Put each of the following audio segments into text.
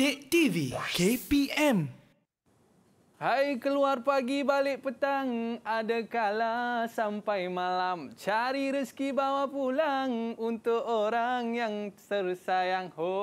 Pendek TV KPM Hai keluar pagi balik petang ada kala sampai malam cari rezeki bawa pulang untuk orang yang tersayang ho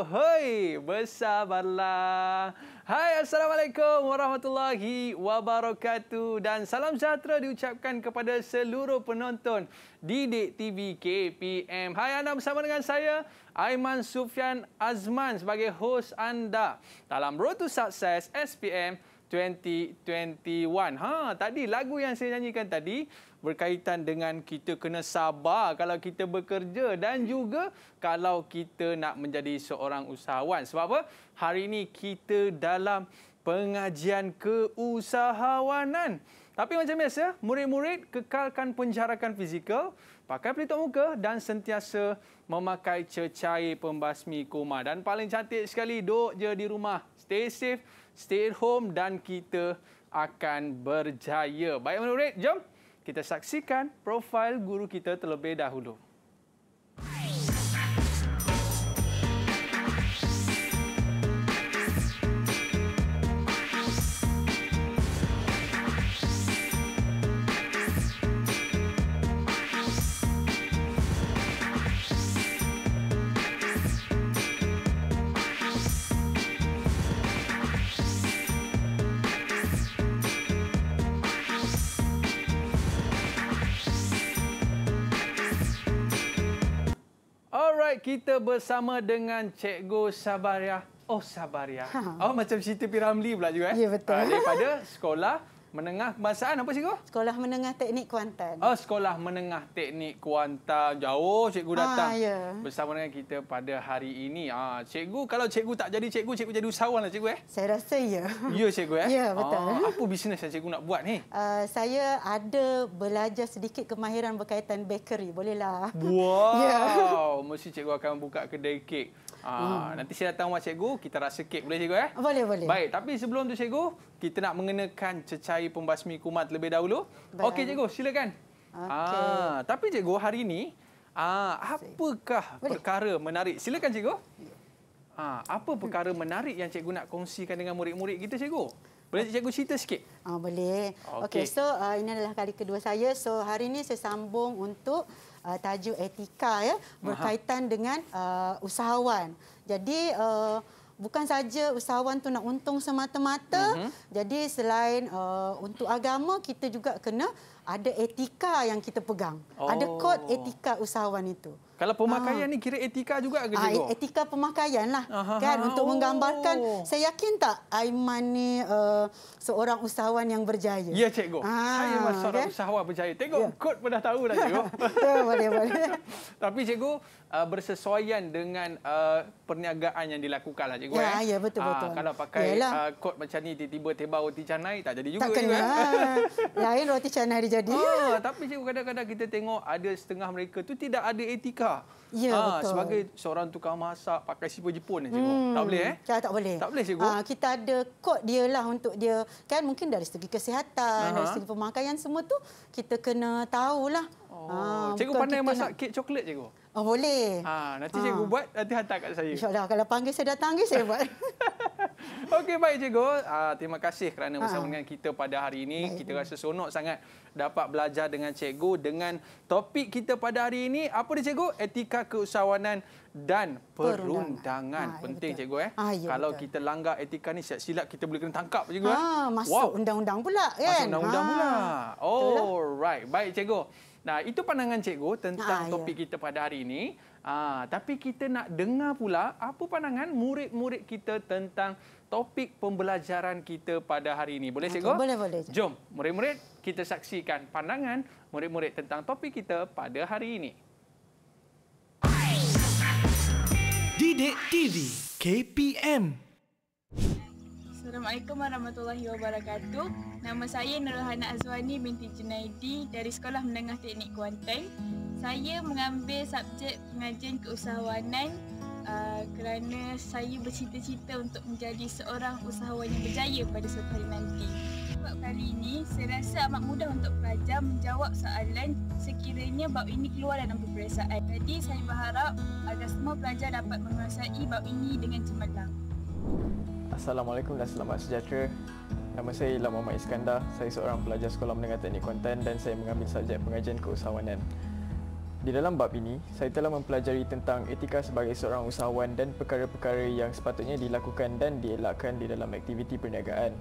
hoi bersabarlah Hai assalamualaikum warahmatullahi wabarakatuh dan salam sejahtera diucapkan kepada seluruh penonton Didik TV KPM Hai anda bersama dengan saya Aiman Sufian Azman sebagai host anda dalam Road to Success SPM 2021. Ha, tadi lagu yang saya nyanyikan tadi berkaitan dengan kita kena sabar kalau kita bekerja dan juga kalau kita nak menjadi seorang usahawan. Sebab apa? Hari ini kita dalam pengajian keusahawanan. Tapi macam biasa, murid-murid kekalkan penjarakan fizikal, pakai pelitup muka dan sentiasa memakai cecair pembasmi kuma Dan paling cantik sekali, duduk je di rumah. Stay safe, stay at home dan kita akan berjaya. Baik, menurut jom kita saksikan profil guru kita terlebih dahulu. Alright, kita bersama dengan Cikgu Sabariah. Oh, Sabariah. Ha. Oh, macam cerita Piramli pula juga. Eh? Ya, betul. Ah, daripada sekolah menengah kebangsaan apa cikgu? Sekolah Menengah Teknik Kuantan. Oh, Sekolah Menengah Teknik Kuantan. Jauh cikgu ah, datang ha, ya. yeah. bersama dengan kita pada hari ini. Ah, cikgu kalau cikgu tak jadi cikgu, cikgu jadi usahawanlah cikgu eh? Saya rasa ya. Ya cikgu eh? Ya, betul. Ha, apa bisnes yang cikgu nak buat ni? Uh, saya ada belajar sedikit kemahiran berkaitan bakery. Bolehlah. Wow. yeah. Mesti cikgu akan buka kedai kek. Ha, nanti saya datang rumah cikgu, kita rasa kek boleh cikgu eh? Boleh, boleh. Baik, tapi sebelum tu cikgu, kita nak mengenakan cecair pembasmi kumat lebih dahulu. Okey cikgu, silakan. Okay. Ha, ah, tapi cikgu, hari ini, ah, apakah boleh. perkara menarik? Silakan cikgu. Ha, apa perkara hmm. menarik yang cikgu nak kongsikan dengan murid-murid kita cikgu? Boleh cikgu cerita sikit? Ah, boleh. Okey, okay, so uh, ini adalah kali kedua saya. So hari ini saya sambung untuk uh, tajuk etika ya berkaitan Aha. dengan uh, usahawan. Jadi uh, bukan saja usahawan tu nak untung semata-mata. Uh-huh. Jadi selain uh, untuk agama kita juga kena ada etika yang kita pegang. Oh. Ada kod etika usahawan itu. Kalau pemakaian ah. ha. ni kira etika juga ke ha, Etika pemakaian lah. Ah, kan, untuk oh. menggambarkan, saya yakin tak Aiman ni uh, seorang usahawan yang berjaya? Ya, cikgu. Ha. Saya memang seorang okay. usahawan berjaya. Tengok ya. kod pun dah tahu dah, cikgu. ya, boleh, boleh. Tapi, cikgu, uh, bersesuaian dengan uh, perniagaan yang dilakukan lah, cikgu. Ya, eh? ya betul, betul. Uh, kalau pakai uh, kod macam ni, tiba-tiba roti canai, tak jadi juga. Tak kena. Ya? Lah. Lain roti canai dia jadi. Oh, tapi cikgu kadang-kadang kita tengok ada setengah mereka tu tidak ada etika. Ya, ha, betul. Sebagai seorang tukang masak pakai siput Jepun ni cikgu. Hmm. Tak boleh eh? Ya, tak boleh. Tak boleh cikgu. Ha, kita ada kod dia lah untuk dia. Kan mungkin dari segi kesihatan, Aha. dari segi pemakaian semua tu kita kena tahulah. Oh. Ha, cikgu pandai masak nak... kek coklat cikgu? Oh, boleh. Ha, nanti ha. cikgu buat, nanti hantar kat saya. InsyaAllah kalau panggil saya datang saya buat. Okey baik cikgu. Uh, terima kasih kerana bersama uh dengan kita pada hari ini. Baik. Kita rasa senang sangat dapat belajar dengan cikgu dengan topik kita pada hari ini. Apa dia cikgu? Etika keusahawanan dan perundangan. Ha, Penting betul. cikgu eh. Ha, ya, Kalau betul. kita langgar etika ni silap-silap kita boleh kena tangkap cikgu eh. masuk wow. undang-undang pula kan. Masuk undang-undang ha. pula. Oh, Alright. Lah. Baik cikgu. Nah, itu pandangan cikgu tentang ha, topik ya. kita pada hari ini. Aa, ah, tapi kita nak dengar pula apa pandangan murid-murid kita tentang topik pembelajaran kita pada hari ini. Boleh ah, cikgu? Boleh, boleh. Jom, murid-murid kita saksikan pandangan murid-murid tentang topik kita pada hari ini. Didik TV KPM Assalamualaikum warahmatullahi wabarakatuh. Nama saya Nurhana Azwani binti Junaidi dari Sekolah Menengah Teknik Kuantan saya mengambil subjek pengajian keusahawanan uh, kerana saya bercita-cita untuk menjadi seorang usahawan yang berjaya pada suatu hari nanti. Sebab kali ini, saya rasa amat mudah untuk pelajar menjawab soalan sekiranya bab ini keluar dalam peperiksaan. Jadi, saya berharap agar semua pelajar dapat menguasai bab ini dengan cemerlang. Assalamualaikum dan selamat sejahtera. Nama saya ialah Muhammad Iskandar. Saya seorang pelajar sekolah menengah teknik konten dan saya mengambil subjek pengajian keusahawanan. Di dalam bab ini, saya telah mempelajari tentang etika sebagai seorang usahawan dan perkara-perkara yang sepatutnya dilakukan dan dielakkan di dalam aktiviti perniagaan.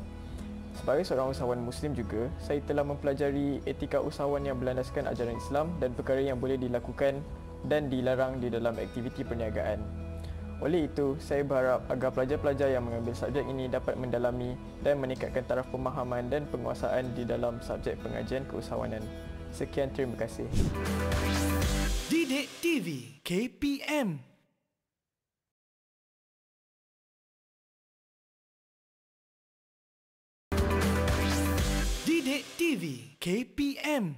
Sebagai seorang usahawan Muslim juga, saya telah mempelajari etika usahawan yang berlandaskan ajaran Islam dan perkara yang boleh dilakukan dan dilarang di dalam aktiviti perniagaan. Oleh itu, saya berharap agar pelajar-pelajar yang mengambil subjek ini dapat mendalami dan meningkatkan taraf pemahaman dan penguasaan di dalam subjek pengajian keusahawanan. Sekian terima kasih. Didik TV KPM Didik TV KPM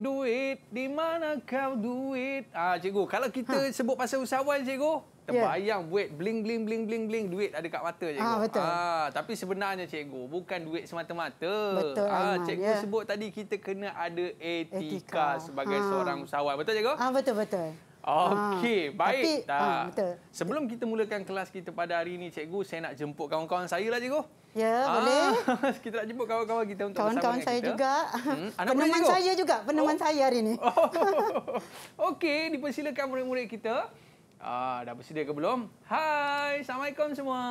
Duit, di mana kau duit? Ah, cikgu, kalau kita ha. sebut pasal usahawan, cikgu, Terbayang duit yeah. bling bling bling bling bling duit ada kat mata cikgu. Ah, betul. ah tapi sebenarnya cikgu bukan duit semata-mata. Betul, ah Aiman. cikgu yeah. sebut tadi kita kena ada etika, etika. sebagai ha. seorang usahawan. Betul cikgu? Ah betul betul. Okey, ha. baik. Tapi, Ha, betul. Sebelum kita mulakan kelas kita pada hari ini cikgu, saya nak jemput kawan-kawan saya lah cikgu. Ya, ah, boleh. Kita nak jemput kawan-kawan kita untuk kawan -kawan bersama dengan kita. Kawan-kawan hmm, saya juga. Peneman saya juga. Peneman saya hari ini. Oh. Okey, dipersilakan murid-murid kita. Ah, dah bersedia ke belum? Hai, Assalamualaikum semua.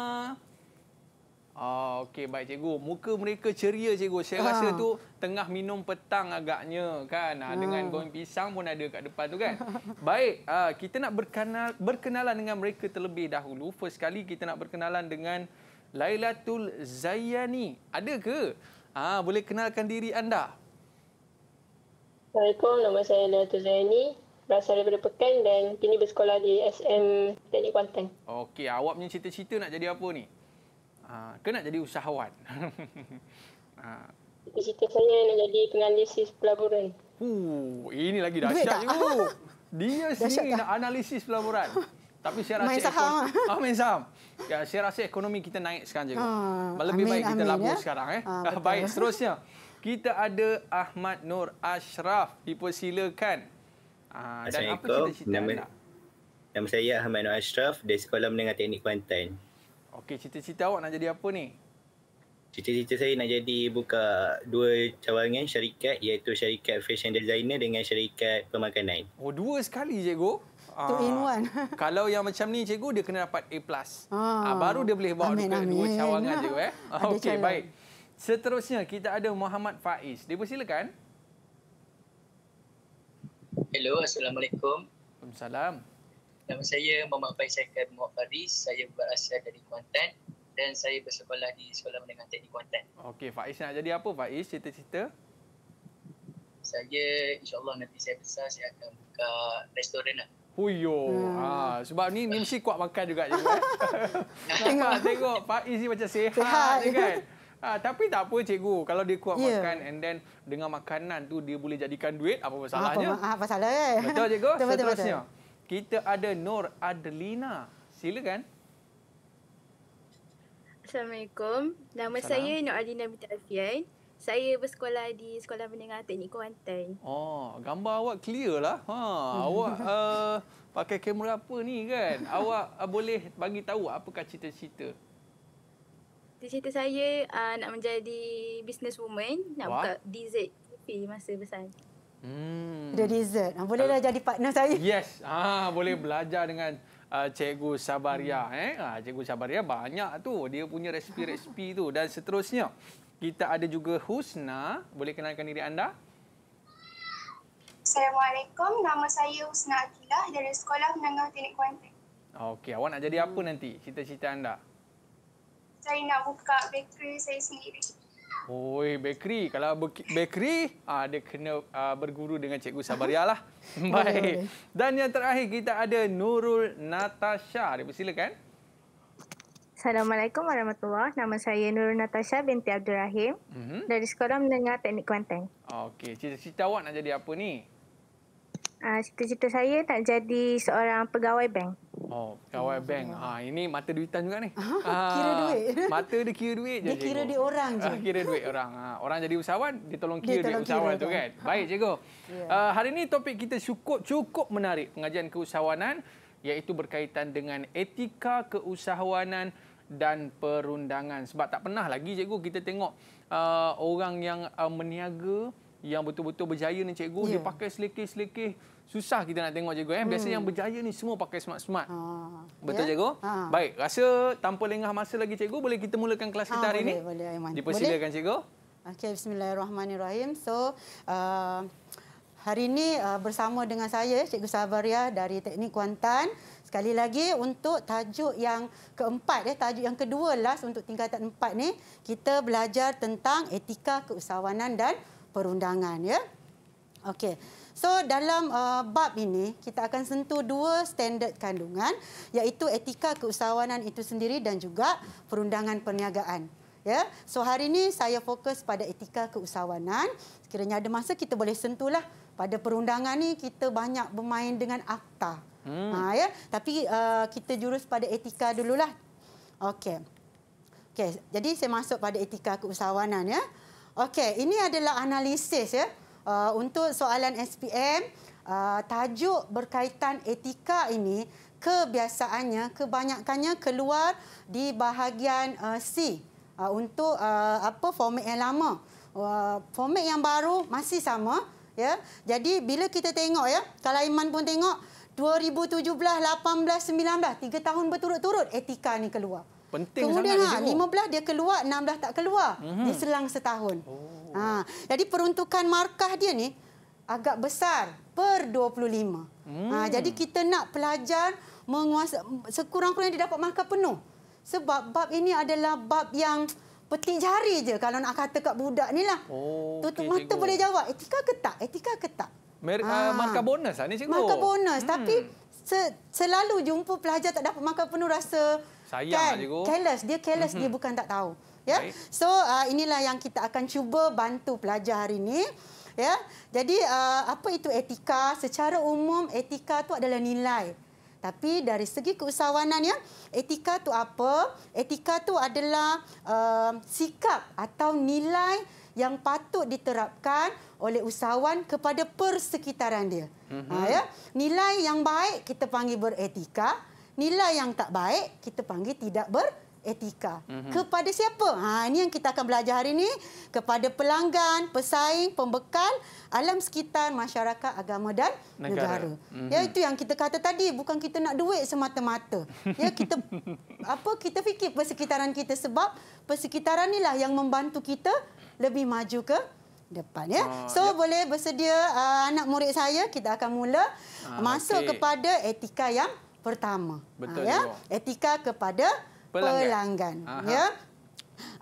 Ah, Okey, baik cikgu. Muka mereka ceria cikgu. Saya ah. rasa tu tengah minum petang agaknya kan. Ah. Dengan ah. goreng pisang pun ada kat depan tu kan. baik, ah, kita nak berkenal, berkenalan dengan mereka terlebih dahulu. First kali kita nak berkenalan dengan Lailatul Zayani. Ada ke? Ah, boleh kenalkan diri anda. Assalamualaikum, nama saya Lailatul Zayani berasal daripada Pekan dan kini bersekolah di SM Teknik Kuantan. Okey, awak punya cita-cita nak jadi apa ni? Ha, ke nak jadi usahawan? ha. Cita-cita saya nak jadi penganalisis pelaburan. Huh, ini lagi dahsyat tu. Dia sendiri nak analisis pelaburan. Tapi saya rasa main ah, main saham. Ya, saya rasa ekonomi kita naik sekarang juga. Ha, Lebih amin, baik kita labur ya? sekarang eh. Ha, baik, seterusnya. Kita ada Ahmad Nur Ashraf. Dipersilakan. Assalamualaikum. Ah, dan apa cita-cita nama, anak? Nama saya Ahmad Nur Ashraf dari Sekolah Menengah Teknik Kuantan. Okey, cita-cita awak nak jadi apa ni? Cita-cita saya nak jadi buka dua cawangan syarikat iaitu syarikat fashion designer dengan syarikat pemakanan. Oh, dua sekali cikgu. Two ah, in one. kalau yang macam ni cikgu, dia kena dapat A+. Ah. ah. baru dia boleh bawa amin, dua cawangan cikgu. Eh. Okey, baik. Seterusnya, kita ada Muhammad Faiz. Dia bersilakan. silakan. Hello, Assalamualaikum. Waalaikumsalam. Nama saya Muhammad Faisal Khair Muhammad Faris. Saya berasal dari Kuantan dan saya bersekolah di Sekolah Menengah Teknik Kuantan. Okey, Faiz nak jadi apa Faiz? Cita-cita? Saya insyaAllah nanti saya besar, saya akan buka restoran lah. Huyo. Hmm. Ha, sebab ni, ni mesti kuat makan juga. juga eh. tengok, tengok Faiz ni macam sehat, sehat. kan? Ha, tapi tak apa cikgu, kalau dia kuat yeah. makan and then dengan makanan tu dia boleh jadikan duit, apa ah, masalahnya? Apa, ah, apa masalah kan? Betul cikgu? Betul, Seterusnya, betul, betul. kita ada Nur Adelina. Silakan. Assalamualaikum. Nama Salam. saya Nur Adelina binti Afian. Saya bersekolah di Sekolah Menengah Teknik Kuantan. Oh, gambar awak clear lah. Ha, awak uh, pakai kamera apa ni kan? awak uh, boleh bagi tahu apakah cerita-cerita? cita-cita saya uh, nak menjadi businesswoman, nak What? buka dessert kopi masa besar. Hmm. The dessert. Ah, bolehlah jadi partner saya. Yes. Ah, boleh belajar dengan uh, Cikgu Sabaria. Hmm. Eh? Ah, Cikgu Sabaria banyak tu. Dia punya resipi-resipi tu. Dan seterusnya, kita ada juga Husna. Boleh kenalkan diri anda? Assalamualaikum. Nama saya Husna Akilah dari Sekolah Menengah Teknik Kuantan. Okey, awak nak jadi apa nanti? Cita-cita anda? saya nak buka bakery saya sendiri. Oi, bakery. Kalau bakery, ah, dia kena ah, berguru dengan Cikgu Sabaria lah. Baik. Dan yang terakhir kita ada Nurul Natasha. Dia silakan. Assalamualaikum warahmatullahi Nama saya Nurul Natasha binti Abdul Rahim. Mm-hmm. Dari sekolah menengah teknik Kuantan. Okey. Cita-cita awak nak jadi apa ni? Ah, cita-cita saya nak jadi seorang pegawai bank. Oh, kawal hmm, ya, bank. Ha, ini mata duitan juga ni. Ah, kira duit. Mata dia kira duit je. Dia kira duit orang je. Ah, kira duit orang. Ha, orang jadi usahawan, dia tolong kira dia duit tolong usahawan kira tu kan. Ha. Baik, cikgu. Yeah. Ya. Uh, hari ini topik kita cukup cukup menarik pengajian keusahawanan iaitu berkaitan dengan etika keusahawanan dan perundangan. Sebab tak pernah lagi, cikgu, kita tengok uh, orang yang uh, meniaga yang betul-betul berjaya ni, cikgu, yeah. dia ya. pakai selekeh-selekeh susah kita nak tengok cikgu kan. Eh. Biasa hmm. yang berjaya ni semua pakai smart-smart. Ha. Betul yeah? Ha. Baik, rasa tanpa lengah masa lagi cikgu, boleh kita mulakan kelas ha, kita hari ini? Boleh, ni? boleh. Dipersilakan cikgu. Okey, bismillahirrahmanirrahim. So, uh, hari ini uh, bersama dengan saya, Cikgu Sabaria dari Teknik Kuantan. Sekali lagi untuk tajuk yang keempat, eh, tajuk yang kedua last untuk tingkatan empat ni, kita belajar tentang etika keusahawanan dan perundangan. ya. Okey. So dalam uh, bab ini kita akan sentuh dua standard kandungan iaitu etika keusahawanan itu sendiri dan juga perundangan perniagaan. Ya. So hari ini saya fokus pada etika keusahawanan. Sekiranya ada masa kita boleh sentuhlah pada perundangan ni kita banyak bermain dengan akta. Hmm. Ha, ya. Tapi uh, kita jurus pada etika dululah. Okey. Okey, jadi saya masuk pada etika keusahawanan ya. Okey, ini adalah analisis ya. Uh, untuk soalan SPM, uh, tajuk berkaitan etika ini kebiasaannya kebanyakannya keluar di bahagian uh, C uh, untuk uh, apa format yang lama. Uh, format yang baru masih sama ya. Jadi bila kita tengok ya, kalau Iman pun tengok 2017, 18, 19, tiga tahun berturut-turut etika ni keluar. Penting Kemudian sangat. 15 ah, dia keluar, 16 tak keluar. Mm -hmm. Dia selang setahun. Oh. Oh. Ha, jadi peruntukan markah dia ni agak besar per 25. Ha, hmm. Ha, jadi kita nak pelajar menguasai sekurang-kurangnya dia dapat markah penuh. Sebab bab ini adalah bab yang petik jari je kalau nak kata kat budak ni lah. Oh, okay, mata cikgu. boleh jawab. Etika ke tak? Etika ke tak? Mer ha. Ah, markah bonus lah ni cikgu. Markah bonus. Hmm. Tapi se selalu jumpa pelajar tak dapat markah penuh rasa... Sayang lah, kan? lah cikgu. Careless. Dia kelas Mm -hmm. Dia mhm. bukan tak tahu ya. Baik. So uh, inilah yang kita akan cuba bantu pelajar hari ini. Ya. Jadi uh, apa itu etika? Secara umum etika itu adalah nilai. Tapi dari segi keusahawanan ya, etika itu apa? Etika itu adalah uh, sikap atau nilai yang patut diterapkan oleh usahawan kepada persekitaran dia. Mm-hmm. Ha, ya? Nilai yang baik kita panggil beretika. Nilai yang tak baik kita panggil tidak ber etika. Mm-hmm. Kepada siapa? Ha, ini yang kita akan belajar hari ini. Kepada pelanggan, pesaing, pembekal, alam sekitar, masyarakat, agama dan negara. negara. Mm-hmm. Ya, mhm. itu yang kita kata tadi. Bukan kita nak duit semata-mata. Ya, kita apa kita fikir persekitaran kita sebab persekitaran inilah yang membantu kita lebih maju ke depan ya. Oh, so ya. boleh bersedia uh, anak murid saya kita akan mula ah, masuk okay. kepada etika yang pertama. Ah, Betul ha, ya. Etika kepada pelanggan, pelanggan ya.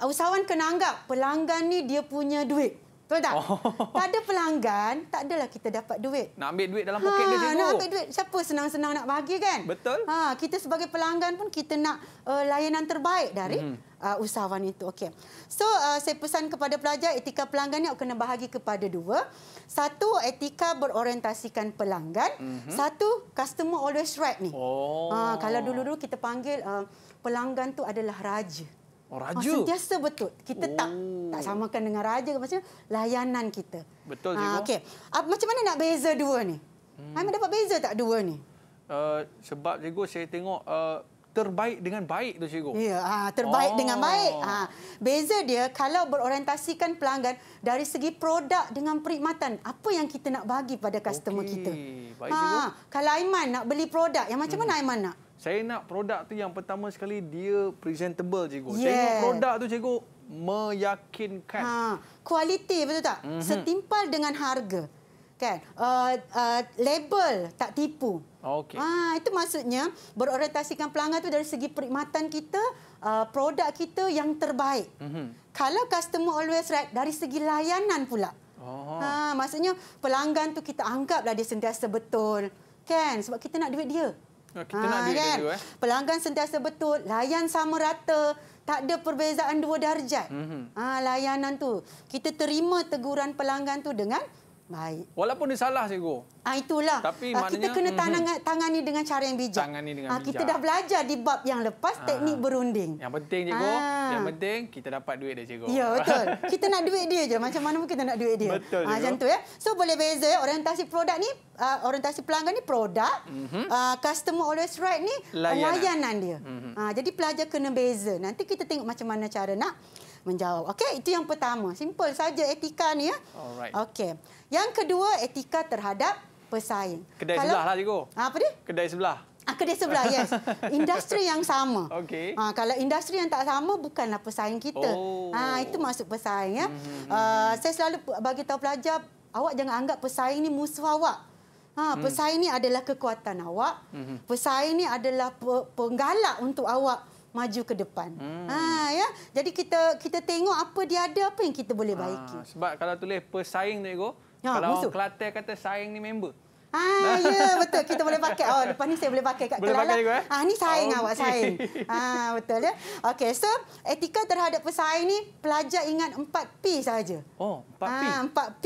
Usahawan kena anggap pelanggan ni dia punya duit. Betul tak? Oh. Tak ada pelanggan, tak adalah kita dapat duit. Nak ambil duit dalam ha, poket ha, dia cikgu. Nak ambil duit, siapa senang-senang nak bagi kan? Betul. Ha, kita sebagai pelanggan pun kita nak uh, layanan terbaik dari hmm. uh, usahawan itu. Okay. So uh, saya pesan kepada pelajar, etika pelanggan ni awak kena bahagi kepada dua. Satu, etika berorientasikan pelanggan. Hmm. Satu, customer always right ni. Oh. Ha, kalau dulu-dulu kita panggil... Uh, pelanggan tu adalah raja. Oh, oh raja. Oh, sentiasa betul. Kita oh. tak tak oh. samakan dengan raja macam layanan kita. Betul cikgu. Ah, ha, okey. Ah, macam mana nak beza dua ni? Hmm. Hai dapat beza tak dua ni? Uh, sebab cikgu saya tengok uh, terbaik dengan baik tu cikgu. Ya, ha, terbaik oh. dengan baik. Ha, beza dia kalau berorientasikan pelanggan dari segi produk dengan perkhidmatan, apa yang kita nak bagi pada customer okay. kita. Baik, ha, kalau Aiman nak beli produk, yang macam hmm. mana Aiman nak? Saya nak produk tu yang pertama sekali dia presentable cikgu. Yeah. Tengok produk tu cikgu meyakinkan. Ha, kualiti betul tak? Mm -hmm. Setimpal dengan harga. Kan? Uh, uh, label tak tipu. Okey. Ah itu maksudnya berorientasikan pelanggan tu dari segi perkhidmatan kita, uh, produk kita yang terbaik. Mm -hmm. Kalau customer always right dari segi layanan pula. Oh. Ha, maksudnya pelanggan tu kita anggaplah dia sentiasa betul. Kan? Sebab kita nak duit dia. Ya, kita ha, nak ah, dia kan? dulu. Eh? Pelanggan sentiasa betul, layan sama rata, tak ada perbezaan dua darjat. Mm -hmm. ha, layanan tu Kita terima teguran pelanggan tu dengan Baik. Walaupun dia salah cikgu. Ah itulah. Tapi ah, maknanya, kita kena mhm. tangani, tangani dengan cara yang bijak. Tangani dengan ah, bijak. kita dah belajar di bab yang lepas ha. teknik berunding. Yang penting cikgu, ha. yang penting kita dapat duit dia cikgu. Ya betul. kita nak duit dia je. Macam mana pun kita nak duit dia. Betul, cikgu. macam tu ya. So boleh beza ya orientasi produk ni Uh, orientasi pelanggan ni produk, mm -hmm. uh, customer always right ni layanan, layanan dia. Mm -hmm. uh, jadi pelajar kena beza. Nanti kita tengok macam mana cara nak menjawab. Okey, itu yang pertama. Simple saja etika ni ya. Okey. Yang kedua, etika terhadap pesaing. Kedai Kalau, sebelah lah cikgu. Ah, apa dia? Kedai sebelah. Ah, kedai sebelah, yes. Industri yang sama. Okay. Ah, kalau industri yang tak sama, bukanlah pesaing kita. Oh. Ah, itu maksud pesaing. Ya. Mm -hmm. ah, hmm, hmm. saya selalu bagi tahu pelajar, awak jangan anggap pesaing ini musuh awak. Ah, hmm. pesaing ini adalah kekuatan awak. Mm -hmm. Pesaing ini adalah pe penggalak untuk awak maju ke depan. Hmm. Ha ya. Jadi kita kita tengok apa dia ada apa yang kita boleh ha, baiki. Ha, sebab kalau tulis pesaing tu ego, ha, kalau musuh. Kelantan kata saing ni member. Ha ya betul kita boleh pakai. Oh depan ni saya boleh pakai kat boleh Kelala. Pakai juga, eh? Ha ni saing okay. Oh, awak saing. Ha betul ya. Okey so etika terhadap pesaing ni pelajar ingat 4 P saja. Oh 4 P. Ha 4 P.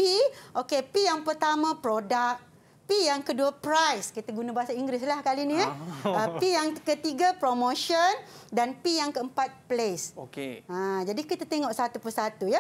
Okey P yang pertama produk P yang kedua price kita guna bahasa Inggeris lah kali ni ya. Eh. Ah. Ah, P yang ketiga promotion dan P yang keempat place. Okey. Ha, jadi kita tengok satu persatu ya.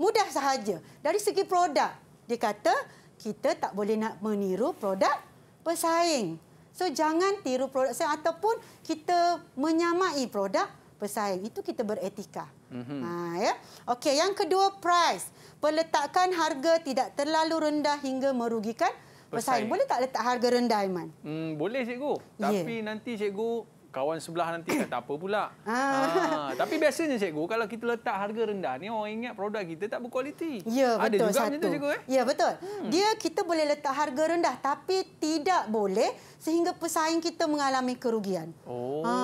Mudah sahaja dari segi produk dia kata kita tak boleh nak meniru produk pesaing. So jangan tiru produk saya ataupun kita menyamai produk pesaing itu kita beretika. Mm-hmm. Ha, ya. Okey yang kedua price. Peletakan harga tidak terlalu rendah hingga merugikan Pesaing Boleh tak letak harga rendah, Iman? Hmm, boleh, cikgu. Ya. Tapi yeah. nanti cikgu kawan sebelah nanti kata apa pula. Ah. ah, Tapi biasanya cikgu, kalau kita letak harga rendah ni, orang ingat produk kita tak berkualiti. Ya, betul. Ada juga satu. macam tu, cikgu. Eh? Ya, betul. Hmm. Dia kita boleh letak harga rendah, tapi tidak boleh sehingga pesaing kita mengalami kerugian. Oh. Ha.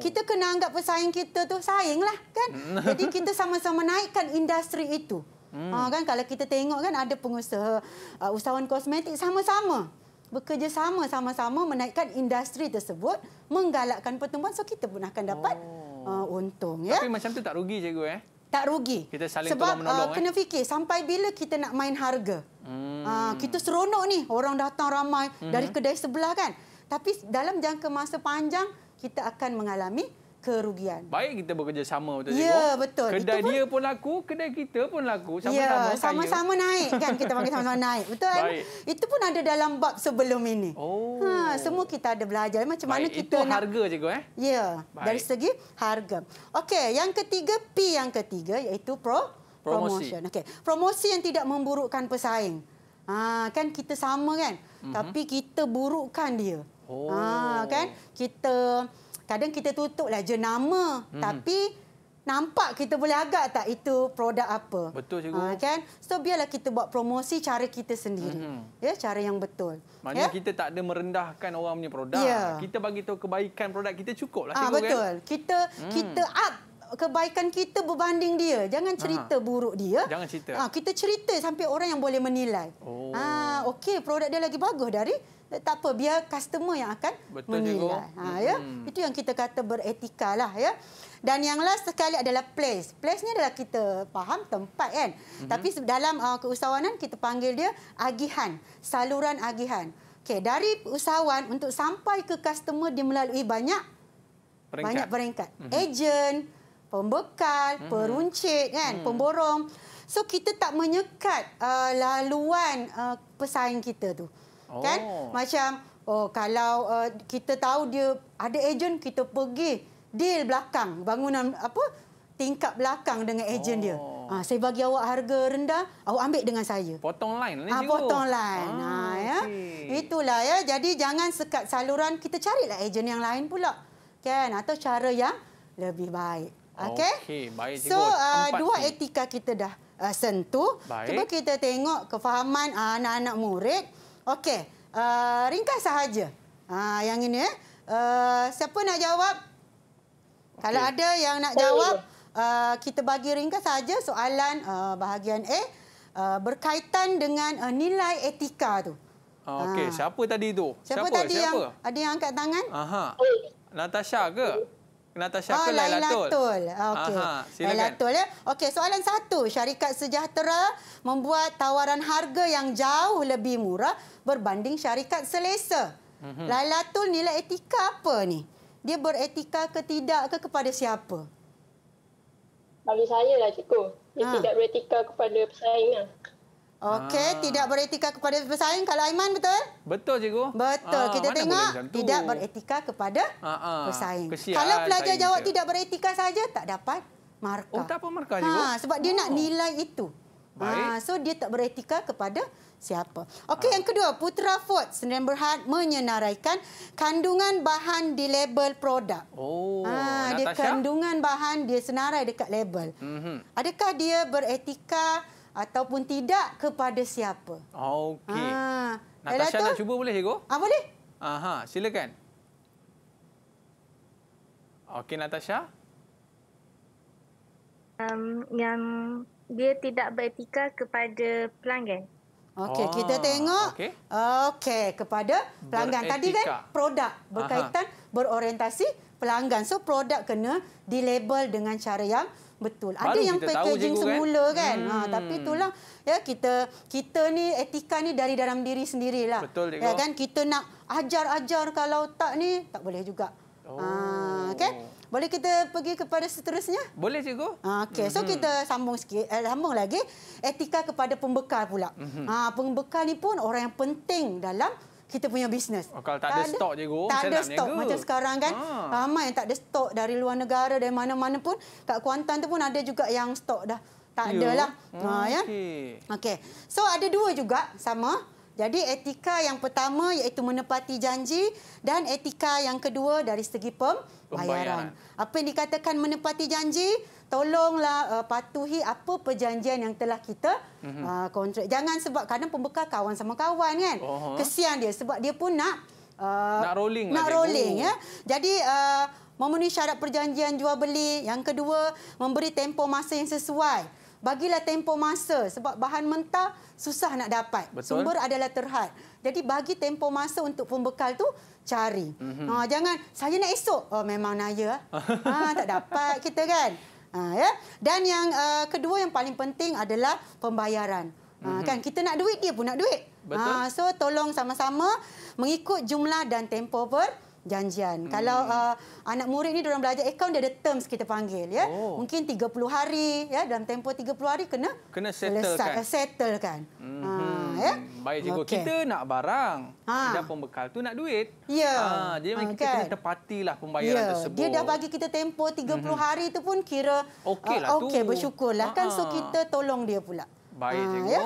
Kita kena anggap pesaing kita tu sainglah, kan? Hmm. Jadi kita sama-sama naikkan industri itu. Hmm. Ha, kan kalau kita tengok kan ada pengusaha uh, usahawan kosmetik sama-sama bekerja sama sama-sama menaikkan industri tersebut menggalakkan pertumbuhan so kita pun akan dapat oh. uh, untung ya. Tapi macam tu tak rugi cikgu eh. Tak rugi. Kita saling Sebab, tolong menolong. Sebab uh, eh? kena fikir sampai bila kita nak main harga. Hmm. Uh, kita seronok ni orang datang ramai hmm. dari kedai sebelah kan. Tapi dalam jangka masa panjang kita akan mengalami kerugian. Baik kita bekerjasama betul tak? Ya, Cikgu. betul. Kedai pun... dia pun laku, kedai kita pun laku. Ya, sama-sama ya, sama naik kan kita panggil sama-sama naik. Betul kan? Itu pun ada dalam bab sebelum ini. Oh. Ha, semua kita ada belajar macam Baik. mana kita Itu nak... harga Cikgu eh? Ya, Baik. dari segi harga. Okey, yang ketiga P yang ketiga iaitu pro promosi. Okey. Promosi yang tidak memburukkan pesaing. Ha, kan kita sama kan? Mm -hmm. Tapi kita burukkan dia. Oh. Ha, kan? Kita kadang kita tutuplah je nama hmm. tapi nampak kita boleh agak tak itu produk apa betul cikgu ha, kan so biarlah kita buat promosi cara kita sendiri hmm. ya cara yang betul maknanya ya? kita tak ada merendahkan orang punya produk ya. kita bagi tahu kebaikan produk kita cukup lah. ha, ah, kan? betul. kan kita hmm. kita up kebaikan kita berbanding dia jangan cerita Aha. buruk dia jangan cerita ha, kita cerita sampai orang yang boleh menilai oh. ha, okey produk dia lagi bagus dari Eh, tak apa biar customer yang akan menilai. Betul juga. Ha, ya? Hmm, hmm. Itu yang kita kata beretika lah ya. Dan yang last sekali adalah place. Place ni adalah kita faham tempat kan. Hmm. Tapi dalam uh, keusahawanan kita panggil dia agihan, saluran agihan. Okey, dari usahawan untuk sampai ke customer dia melalui banyak peringkat. banyak peringkat. Hmm. Agent, pembekal, hmm. peruncit kan, hmm. pemborong. So kita tak menyekat uh, laluan uh, pesaing kita tu. Kan? oh. kan macam oh kalau uh, kita tahu dia ada ejen kita pergi deal belakang bangunan apa tingkap belakang dengan ejen oh. dia ah, ha, saya bagi awak harga rendah awak ambil dengan saya potong line lah ni ha, potong line ah, ha, ya okay. itulah ya jadi jangan sekat saluran kita carilah ejen yang lain pula kan atau cara yang lebih baik okey okey baik so uh, dua etika kita dah uh, sentuh baik. cuba kita tengok kefahaman uh, anak-anak murid Okey. Uh, ringkas sahaja. Ha, yang ini. Eh. Uh, siapa nak jawab? Okay. Kalau ada yang nak jawab, uh, kita bagi ringkas saja soalan uh, bahagian A. Uh, berkaitan dengan uh, nilai etika tu. Okey, ha. siapa tadi tu? Siapa, siapa tadi siapa? yang ada yang angkat tangan? Aha. Natasha ke? Natasha oh, Lailatul. Lailatul. Ah, okey. Lailatul ya. Okey, soalan satu. Syarikat Sejahtera membuat tawaran harga yang jauh lebih murah berbanding syarikat Selesa. Mm -hmm. Lailatul nilai etika apa ni? Dia beretika ke tidak ke kepada siapa? Bagi saya lah cikgu. Dia ha. tidak beretika kepada pesaing lah. Okey, ha. tidak beretika kepada pesaing kalau Aiman betul? Betul cikgu. Betul. Ha, kita tengok tidak beretika kepada ha, ah, ha. pesaing. Kesian kalau pelajar jawab kita. tidak beretika saja tak dapat markah. Oh, tak apa markah cikgu. Ha, sebab dia nak oh. nilai itu. Ha, so dia tak beretika kepada siapa. Okey, ha. yang kedua, Putra Food Senen Berhad menyenaraikan kandungan bahan di label produk. Oh, ha, dia kandungan bahan dia senarai dekat label. Mm -hmm. Adakah dia beretika ataupun tidak kepada siapa. Okey. Ha. Natasha nak cuba boleh, Cikgu? Ha, boleh. Aha, silakan. Okey, Natasha. Um, yang dia tidak beretika kepada pelanggan. Okey, oh, kita tengok. Okey, okay, kepada pelanggan. Beretika. Tadi kan produk berkaitan Aha. berorientasi pelanggan. So produk kena dilabel dengan cara yang betul. Baru Ada yang packaging kan? semula kan? kan? Hmm. Ha, tapi itulah ya kita kita ni etika ni dari dalam diri sendirilah. Betul, ya kan kita nak ajar-ajar kalau tak ni tak boleh juga. Ha, oh. Ha, okay? Boleh kita pergi kepada seterusnya? Boleh cikgu. Ha, okay so hmm. kita sambung sikit, eh, sambung lagi etika kepada pembekal pula. Mm ha, pembekal ni pun orang yang penting dalam kita punya bisnes. Oh, kalau tak, tak ada, ada stok cikgu, tak ada stok niaga. macam sekarang kan. Ha. Ramai yang tak ada stok dari luar negara dari mana-mana pun. Kat Kuantan tu pun ada juga yang stok dah. Tak ada lah. Hmm, ha, ya. Ah, ya. Ah, okey. Okay. So ada dua juga sama. Jadi etika yang pertama iaitu menepati janji dan etika yang kedua dari segi pembayaran. pembayaran. Apa yang dikatakan menepati janji? tolonglah uh, patuhi apa perjanjian yang telah kita mhm. uh, kontrak. Jangan sebab kadang pembekal kawan sama kawan kan. Uh -huh. Kesian dia sebab dia pun nak uh, nak rolling lah nak lah rolling ya. Jadi uh, memenuhi syarat perjanjian jual beli, yang kedua memberi tempoh masa yang sesuai. Bagilah tempoh masa sebab bahan mentah susah nak dapat. Betul. Sumber adalah terhad. Jadi bagi tempoh masa untuk pembekal tu cari. Mm -hmm. ha, jangan saya nak esok. Oh memang naya. Ha, tak dapat kita kan. Ha, ya? Dan yang uh, kedua yang paling penting adalah pembayaran. Ha, mm-hmm. kan kita nak duit dia pun nak duit. Ha, so tolong sama-sama mengikut jumlah dan tempo per janjian. Hmm. Kalau uh, anak murid ni dalam orang belajar akaun dia ada terms kita panggil ya. Oh. Mungkin 30 hari ya dalam tempoh 30 hari kena kena settlekan. Selesa- eh, settlekan. Hmm. Ha ya. Baik cikgu, okay. kita nak barang. Ha. Dia pembekal tu nak duit. Ya. Ha, jadi okay. Ha, kita kena kan? tepatilah pembayaran ya. tersebut. Dia dah bagi kita tempoh 30 mhm. hari tu pun kira okey lah uh, ah, okay, tu. bersyukurlah ha. kan so ha. kita tolong dia pula. Baik ha, cikgu. Ya.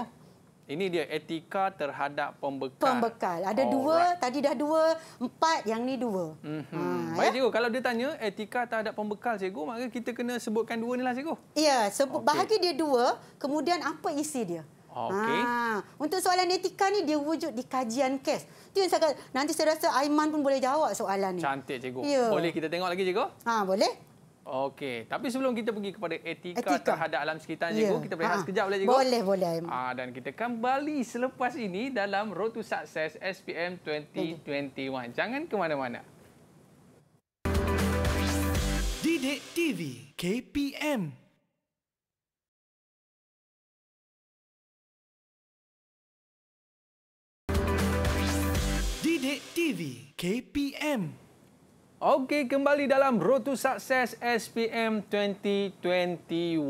Ini dia etika terhadap pembekal. Pembekal. Ada All dua, right. tadi dah dua, empat, yang ni dua. Mm -hmm. ha, ya? Baik ya? cikgu, kalau dia tanya etika terhadap pembekal cikgu, maka kita kena sebutkan dua ni lah cikgu. Ya, sebut, okay. bahagi dia dua, kemudian apa isi dia? Okay. Ha. Ah, untuk soalan etika ni dia wujud di kajian kes. Itu yang saya kata, nanti saya rasa Aiman pun boleh jawab soalan ni. Cantik cikgu. Ya. Boleh kita tengok lagi cikgu? Ha, boleh. Okey, tapi sebelum kita pergi kepada etika, etika. terhadap alam sekitar cikgu, ya. kita berehat ha. sekejap boleh cikgu? Boleh, boleh. Ah dan kita kembali selepas ini dalam Road to Success SPM 2021. Jangan ke mana-mana. Didik TV KPM Sidik TV KPM. Okey, kembali dalam Road to Success SPM 2021.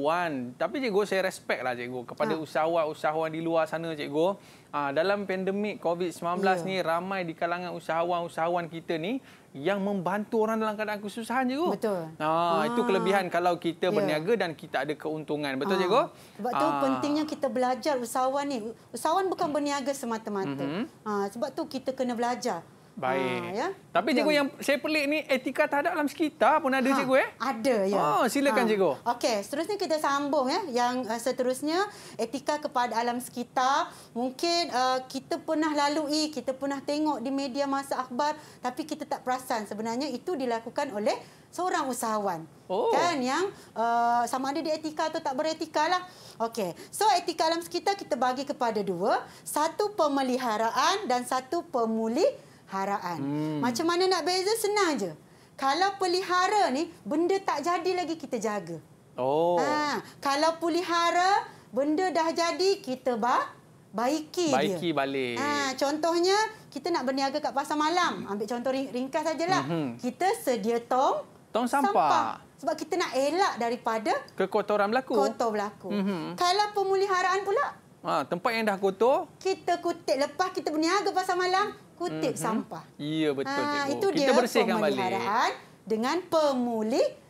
Tapi cikgu, saya respect lah cikgu kepada ha. usahawan-usahawan di luar sana cikgu. Aa, ah, dalam pandemik COVID-19 yeah. ni ramai di kalangan usahawan-usahawan kita ni yang membantu orang dalam keadaan kesusahan je kot. Betul. Aa, ah, Aa. Ah. itu kelebihan kalau kita ya. berniaga dan kita ada keuntungan. Betul Aa. cikgu? Sebab tu pentingnya kita belajar usahawan ni. Usahawan bukan berniaga semata-mata. Mm -hmm. sebab tu kita kena belajar. Baik. Ha, ya? Tapi cikgu yang saya pelik ni etika tak ada dalam sekitar pun ada ha, cikgu eh? Ada ya. Oh, silakan ha. cikgu. Okey, seterusnya kita sambung ya yang uh, seterusnya etika kepada alam sekitar. Mungkin uh, kita pernah lalui, kita pernah tengok di media masa akhbar tapi kita tak perasan sebenarnya itu dilakukan oleh seorang usahawan. Oh. Kan yang uh, sama ada di etika atau tak beretika lah. Okey. So etika alam sekitar kita bagi kepada dua, satu pemeliharaan dan satu pemulihan peliharaan. Hmm. Macam mana nak beza? Senang je. Kalau pelihara ni, benda tak jadi lagi kita jaga. Oh. Ha, kalau pelihara, benda dah jadi, kita ba baiki, dia. Baiki balik. Ha, contohnya, kita nak berniaga kat pasar malam. Ambil contoh ringkas sajalah. Mm -hmm. Kita sedia tong, tong sampah. sampah. Sebab kita nak elak daripada... Kekotoran berlaku. Kotor berlaku. -hmm. Kalau pemuliharaan pula... Ha, tempat yang dah kotor... Kita kutip. Lepas kita berniaga pasal malam, kutip hmm sampah. Ya betul. Ha, itu dia bersihkan pemeliharaan balik. dengan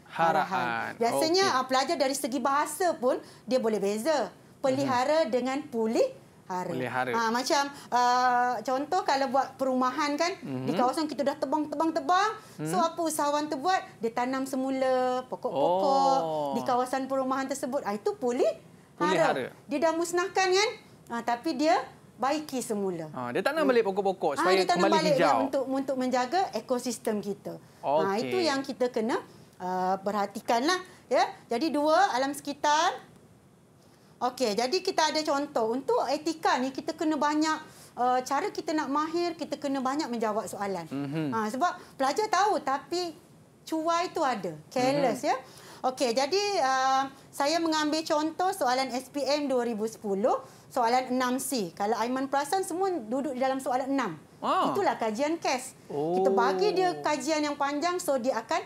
harahan. Biasanya okay. Ah, pelajar dari segi bahasa pun dia boleh beza. Pelihara hmm dengan pulih Hari. Ha, ah, macam uh, contoh kalau buat perumahan kan mm-hmm. di kawasan kita dah tebang tebang tebang mm-hmm. so apa usahawan tu buat dia tanam semula pokok-pokok oh. di kawasan perumahan tersebut Ah itu pulih hara. hara dia dah musnahkan kan ha, tapi dia baiki semula. Ha, dia tak nak balik pokok-pokok ah, supaya ha, kembali hijau. Dia untuk untuk menjaga ekosistem kita. Okay. Ha, itu yang kita kena uh, lah. Ya? Jadi dua, alam sekitar. Okey, jadi kita ada contoh. Untuk etika ni kita kena banyak uh, cara kita nak mahir, kita kena banyak menjawab soalan. Mm -hmm. ha, sebab pelajar tahu tapi cuai itu ada. Careless mm -hmm. ya. Okey, jadi uh, saya mengambil contoh soalan SPM 2010, soalan 6C. Kalau Aiman perasan, semua duduk di dalam soalan 6. Ah. Itulah kajian kes. Oh. Kita bagi dia kajian yang panjang, so dia akan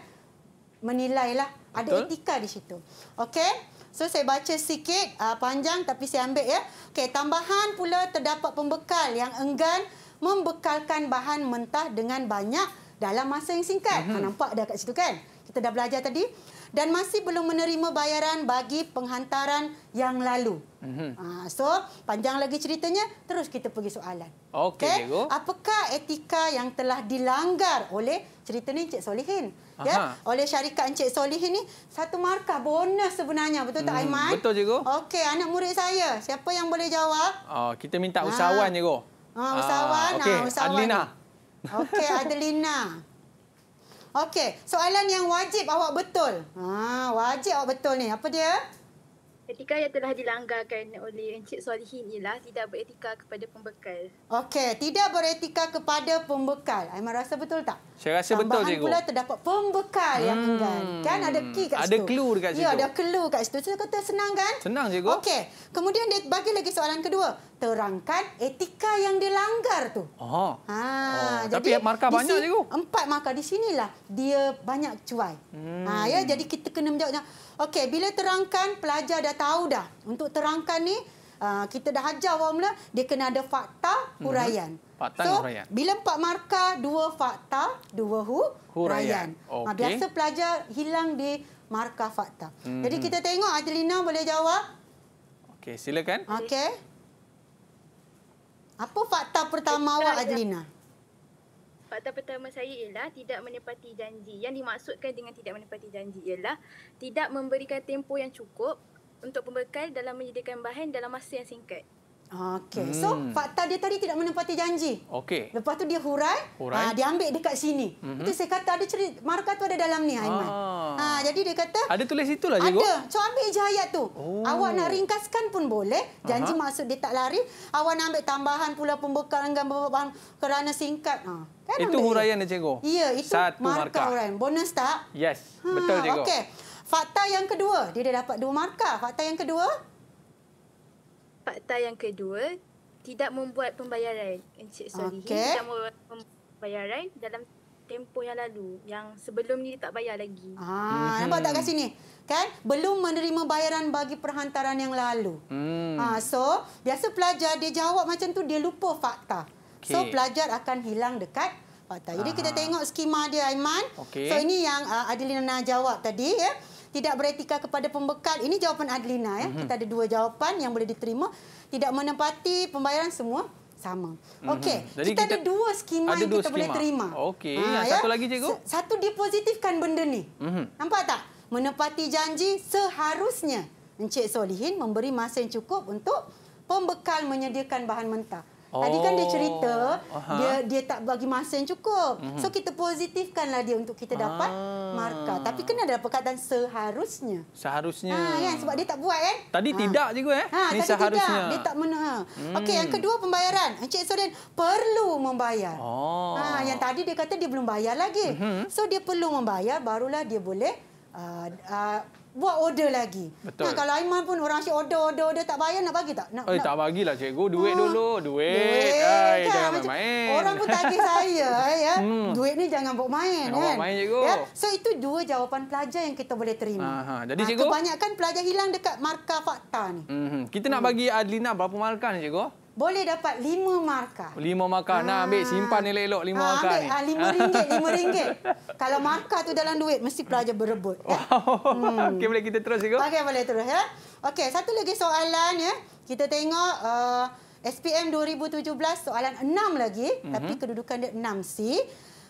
menilai lah Ada Betul. etika di situ. Okey, so saya baca sikit, uh, panjang tapi saya ambil ya. Okey, tambahan pula terdapat pembekal yang enggan membekalkan bahan mentah dengan banyak dalam masa yang singkat. Mm-hmm. nampak dah kat situ kan? Kita dah belajar tadi dan masih belum menerima bayaran bagi penghantaran yang lalu. Mm -hmm. So, panjang lagi ceritanya, terus kita pergi soalan. Okey, okay? Apakah etika yang telah dilanggar oleh cerita ni Encik Solihin? Ya, Oleh syarikat Encik Solihin ni, satu markah bonus sebenarnya. Betul tak, mm, Aiman? Betul, Cikgu. Okey, anak murid saya. Siapa yang boleh jawab? Oh kita minta ah. usahawan, Cikgu. Uh, usahawan. Okey, uh, Adelina. Okey, Adelina. Okey, soalan yang wajib awak betul. Ha, wajib awak betul ni. Apa dia? etika yang telah dilanggarkan oleh Encik Solihin ialah tidak beretika kepada pembekal. Okey, tidak beretika kepada pembekal. Aiman rasa betul tak? Saya rasa Tambahan betul, Cikgu. Tambahan pula terdapat pembekal hmm. yang enggan. Kan ada key kat ada situ. Ada clue dekat ya, situ. Ya, ada clue kat situ. Saya kata senang kan? Senang, Cikgu. Okey, kemudian dia bagi lagi soalan kedua. Terangkan etika yang dilanggar tu. Oh. Ha, oh. Jadi, Tapi markah banyak, Cikgu. Empat markah. Di sinilah dia banyak cuai. Hmm. Ha, ya, jadi kita kena menjawabnya. Okey, bila terangkan pelajar dah tahu dah. Untuk terangkan ni uh, kita dah ajar formula dia kena ada fakta mhm. huraian. Hmm. Fakta so, huraian. Bila empat markah dua fakta, dua hu huraian. Ah, okay. Biasa pelajar hilang di markah fakta. Hmm. Jadi kita tengok Adelina boleh jawab? Okey, silakan. Okey. Apa fakta pertama awak Adelina? Fakta pertama saya ialah tidak menepati janji. Yang dimaksudkan dengan tidak menepati janji ialah tidak memberikan tempoh yang cukup untuk pembekal dalam menyediakan bahan dalam masa yang singkat. Okey. Hmm. So, fakta dia tadi tidak menepati janji. Okey. Lepas tu dia hurai, hurai. Ha, dia ambil dekat sini. Mm-hmm. Itu saya kata ada cerita markah tu ada dalam ni Aiman. Ah, ha, jadi dia kata Ada tulis itulah juga. Ada. So ambil je ayat tu. Oh. Awak nak ringkaskan pun boleh. Janji Aha. maksud dia tak lari. Awak nak ambil tambahan pula pembekalan gambar bahan kerana singkat. Ha. Kan itu huraian dia cikgu. Ya, itu satu markah, markah huraian. Bonus tak? Yes, hmm, betul cikgu. Okey. Fakta yang kedua, dia dah dapat dua markah. Fakta yang kedua? Fakta yang kedua, tidak membuat pembayaran. Encik Solihin okay. tidak membuat pembayaran dalam tempoh yang lalu. Yang sebelum ni tak bayar lagi. Ah, hmm. Nampak tak kat sini? Kan? Belum menerima bayaran bagi perhantaran yang lalu. Hmm. Ah, so, biasa pelajar dia jawab macam tu dia lupa fakta. Okay. So pelajar akan hilang dekat fakta. Jadi Aha. kita ah. tengok skema dia Aiman. Okay. So ini yang uh, ah, Adelina jawab tadi ya. Tidak beretika kepada pembekal. Ini jawapan Adelina ya. Mm -hmm. Kita ada dua jawapan yang boleh diterima. Tidak menempati pembayaran semua sama. Mm -hmm. Okey. Kita, kita ada dua skema ada yang dua kita skema. boleh terima. Okey. Ha, ya. Satu lagi cikgu. Satu dipositifkan benda ni. Mm -hmm. Nampak tak? Menepati janji seharusnya Encik Solihin memberi masa yang cukup untuk pembekal menyediakan bahan mentah. Oh. Tadi kan dia oh. cerita Aha. dia dia tak bagi masa yang cukup. Mm-hmm. So kita positifkanlah dia untuk kita dapat ah. markah. Tapi kena ada perkataan seharusnya. Seharusnya. Ha kan sebab dia tak buat kan? Tadi ha. tidak juga eh. Ha, ah, Ini tadi seharusnya. Tidak. Dia tak mena. Hmm. Okey, yang kedua pembayaran. Encik Sorin perlu membayar. Oh. Ha yang tadi dia kata dia belum bayar lagi. Mm-hmm. So dia perlu membayar barulah dia boleh uh, uh, buat order lagi. Betul. Nah, kalau Aiman pun orang asyik order, order, order, tak bayar, nak bagi tak? Nak, Oi, eh, nak. Tak bagilah cikgu, duit ha. dulu, duit. duit Ay, kan? Jangan main-main. Orang pun tagih saya, ya. ya. Hmm. duit ni jangan buat main. Jangan kan? buat main, cikgu. Ya? So, itu dua jawapan pelajar yang kita boleh terima. Aha. Jadi, ah, cikgu? Ha, kebanyakan pelajar hilang dekat markah fakta ni. Mm -hmm. Kita nak hmm. bagi Adlina berapa markah ni, cikgu? boleh dapat lima markah. Lima markah. Nak ah. ambil simpan elok-elok lima ha, markah ni. Ha, lima ringgit, lima ringgit. Kalau markah tu dalam duit, mesti pelajar berebut. Ya? Hmm. Okey, boleh kita terus ikut? Okey, boleh terus. ya. Okey, satu lagi soalan. ya. Kita tengok uh, SPM 2017, soalan enam lagi. Mm -hmm. Tapi kedudukan dia enam C.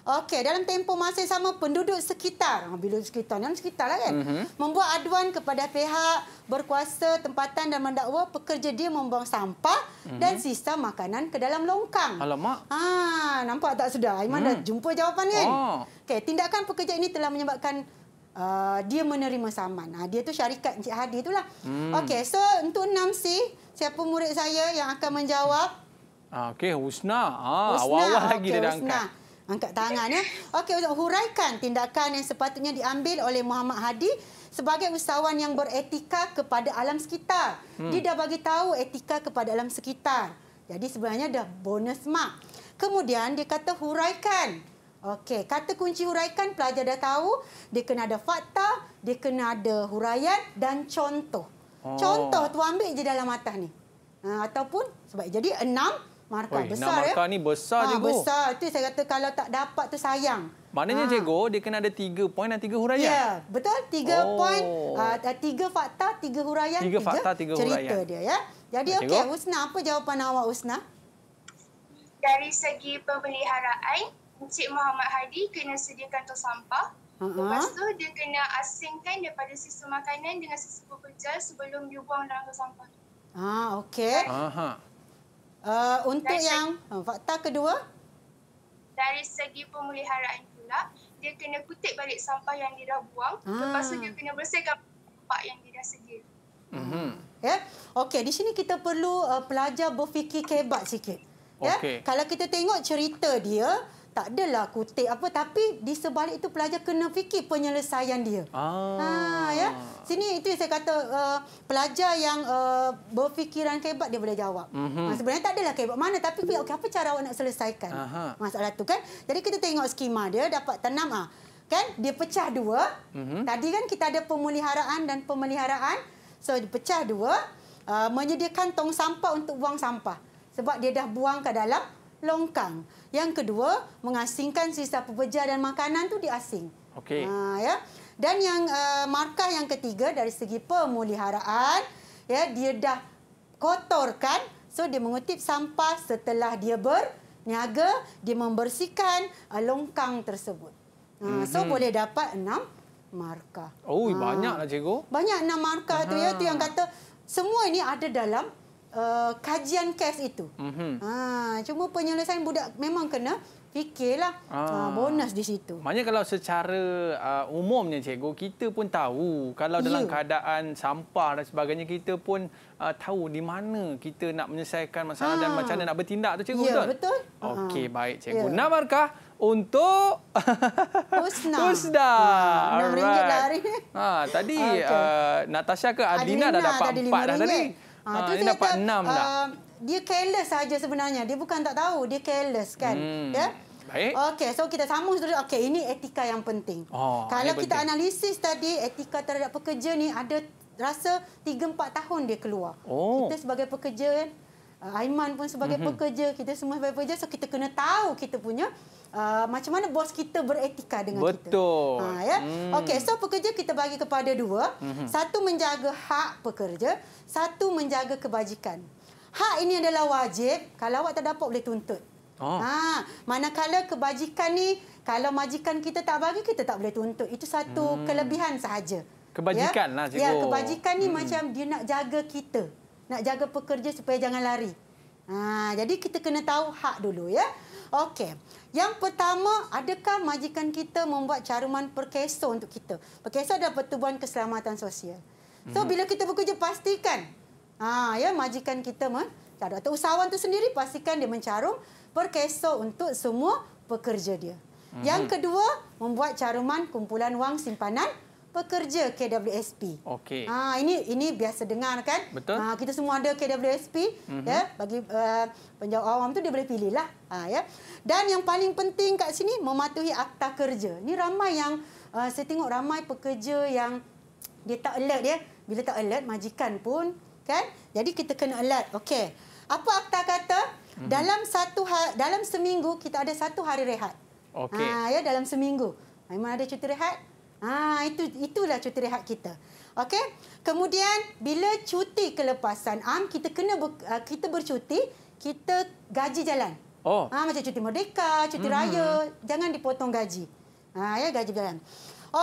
Okey, dalam tempoh masa yang sama penduduk sekitar, ha, bila sekitar dalam sekitarlah kan, mm -hmm. membuat aduan kepada pihak berkuasa tempatan dan mendakwa pekerja dia membuang sampah mm -hmm. dan sisa makanan ke dalam longkang. Alamak. Ha, nampak tak sudah? Aiman mm. dah jumpa jawapan kan? Oh. Okey, tindakan pekerja ini telah menyebabkan uh, dia menerima saman. Ha, dia tu syarikat Encik Hadi itulah. Mm. Okey, so untuk 6C, siapa murid saya yang akan menjawab? Ah, okey, Husna. Ah, awal-awal okay, lagi dia dah angkat. Angkat tangan ya. Okey untuk huraikan tindakan yang sepatutnya diambil oleh Muhammad Hadi sebagai usahawan yang beretika kepada alam sekitar. Hmm. Dia dah bagi tahu etika kepada alam sekitar. Jadi sebenarnya dah bonus mark. Kemudian dia kata huraikan. Okey, kata kunci huraikan pelajar dah tahu, dia kena ada fakta, dia kena ada huraian dan contoh. Oh. Contoh tu ambil je dalam atas ni. Ha, ataupun sebab jadi enam Markah Oi, besar. Nak ya? markah ya? ni besar, ha, ah, cikgu. Besar. Itu saya kata kalau tak dapat tu sayang. Maknanya, ha. cikgu, dia kena ada tiga poin dan tiga huraian. Ya, betul. Tiga oh. poin, uh, tiga fakta, tiga huraian. Tiga, tiga fakta, tiga cerita huraian. dia, ya. Jadi, okey, Usna. Apa jawapan awak, Usna? Dari segi pemeliharaan, Encik Muhammad Hadi kena sediakan tong sampah. Lepas tu dia kena asingkan daripada sistem makanan dengan sistem pekerja sebelum dia buang dalam tong sampah. Ah, okey. Uh, untuk dari yang segi, uh, fakta kedua? Dari segi pemeliharaan pula, dia kena kutip balik sampah yang dia dah buang. Hmm. Lepas tu dia kena bersihkan tempat yang dia dah sedia. Mm-hmm. Ya, yeah? okay. Di sini kita perlu uh, pelajar berfikir kebat sikit. Ya? Okay. Kalau kita tengok cerita dia, tak adalah kutip apa tapi di sebalik itu pelajar kena fikir penyelesaian dia. Ah. Ha ya. Sini itu yang saya kata uh, pelajar yang uh, berfikiran hebat dia boleh jawab. Mm -hmm. Sebenarnya tak adalah hebat mana tapi okay, apa cara awak nak selesaikan Aha. masalah tu kan? Jadi kita tengok skema dia dapat tenam ah. Kan? Dia pecah dua. Mm -hmm. Tadi kan kita ada pemeliharaan dan pemeliharaan. So dia pecah dua uh, menyediakan tong sampah untuk buang sampah. Sebab dia dah buang ke dalam longkang. Yang kedua, mengasingkan sisa pepeja dan makanan tu diasing. Okey. Ha ya. Dan yang uh, markah yang ketiga dari segi pemuliharaan, ya dia dah kotorkan, so dia mengutip sampah setelah dia berniaga, dia membersihkan uh, longkang tersebut. Ha, mm-hmm. so mhm. boleh dapat enam markah. Oh, ha. banyaklah cikgu. Banyak enam markah Aha. tu ya tu yang kata semua ini ada dalam uh, kajian kes itu. Mm -hmm. ha, cuma penyelesaian budak memang kena fikirlah ah. ha, bonus di situ. Maknanya kalau secara uh, umumnya cikgu, kita pun tahu kalau ya. dalam you. keadaan sampah dan sebagainya, kita pun uh, tahu di mana kita nak menyelesaikan masalah ha. dan ah. macam mana nak bertindak tu cikgu. Ya, betul. betul? Okey, ah. baik cikgu. Nah ya. Namarkah? Untuk Husna. Husna. Ya, RM6 right. hari ni. Ha, tadi okay. uh, Natasha ke Adina, Adina dah dapat RM4 dah tadi. Ha, ha, tu dia dapat enam uh, Dia careless saja sebenarnya. Dia bukan tak tahu. Dia careless kan. Hmm. Yeah? Baik. Okey, so kita sambung dulu. Okey, ini etika yang penting. Oh, Kalau kita penting. analisis tadi, etika terhadap pekerja ni ada rasa 3-4 tahun dia keluar. Oh. Kita sebagai pekerja kan. Aiman pun sebagai mm-hmm. pekerja, kita semua sebagai pekerja. So kita kena tahu kita punya uh, macam mana bos kita beretika dengan Betul. kita. Betul. Ha, ya? hmm. Okey, so pekerja kita bagi kepada dua. Hmm. Satu menjaga hak pekerja, satu menjaga kebajikan. Hak ini adalah wajib. Kalau awak tak dapat, boleh tuntut. Oh. Ha, manakala kebajikan ni kalau majikan kita tak bagi, kita tak boleh tuntut. Itu satu hmm. kelebihan sahaja. Kebajikan ya? lah, ya, Cikgu. Ya, kebajikan ni hmm. macam dia nak jaga kita. Nak jaga pekerja supaya jangan lari. Ha, jadi kita kena tahu hak dulu. ya. Okey. Yang pertama, adakah majikan kita membuat caruman perkeso untuk kita? Perkeso adalah pertubuhan keselamatan sosial. So mhm. bila kita bekerja pastikan ha ya majikan kita mah atau ada usahawan tu sendiri pastikan dia mencarum perkeso untuk semua pekerja dia. Mm-hmm. Yang kedua, membuat caruman kumpulan wang simpanan pekerja KWSP. Okey. Ha ini ini biasa dengar kan? Betul. Ha kita semua ada KWSP mm -hmm. ya bagi uh, penjawat awam tu dia boleh pilih lah. Ha ya. Dan yang paling penting kat sini mematuhi akta kerja. Ni ramai yang uh, saya tengok ramai pekerja yang dia tak alert ya. Bila tak alert majikan pun kan? Jadi kita kena alert. Okey. Apa akta kata? Mm -hmm. Dalam satu ha, dalam seminggu kita ada satu hari rehat. Okey. Ha ya dalam seminggu. Memang ada cuti rehat. Ha, itu itulah cuti rehat kita. Okey. Kemudian bila cuti kelepasan am kita kena ber, ah, kita bercuti, kita gaji jalan. Oh. Ha, macam cuti merdeka, cuti hmm. raya, jangan dipotong gaji. Ha, ya gaji jalan.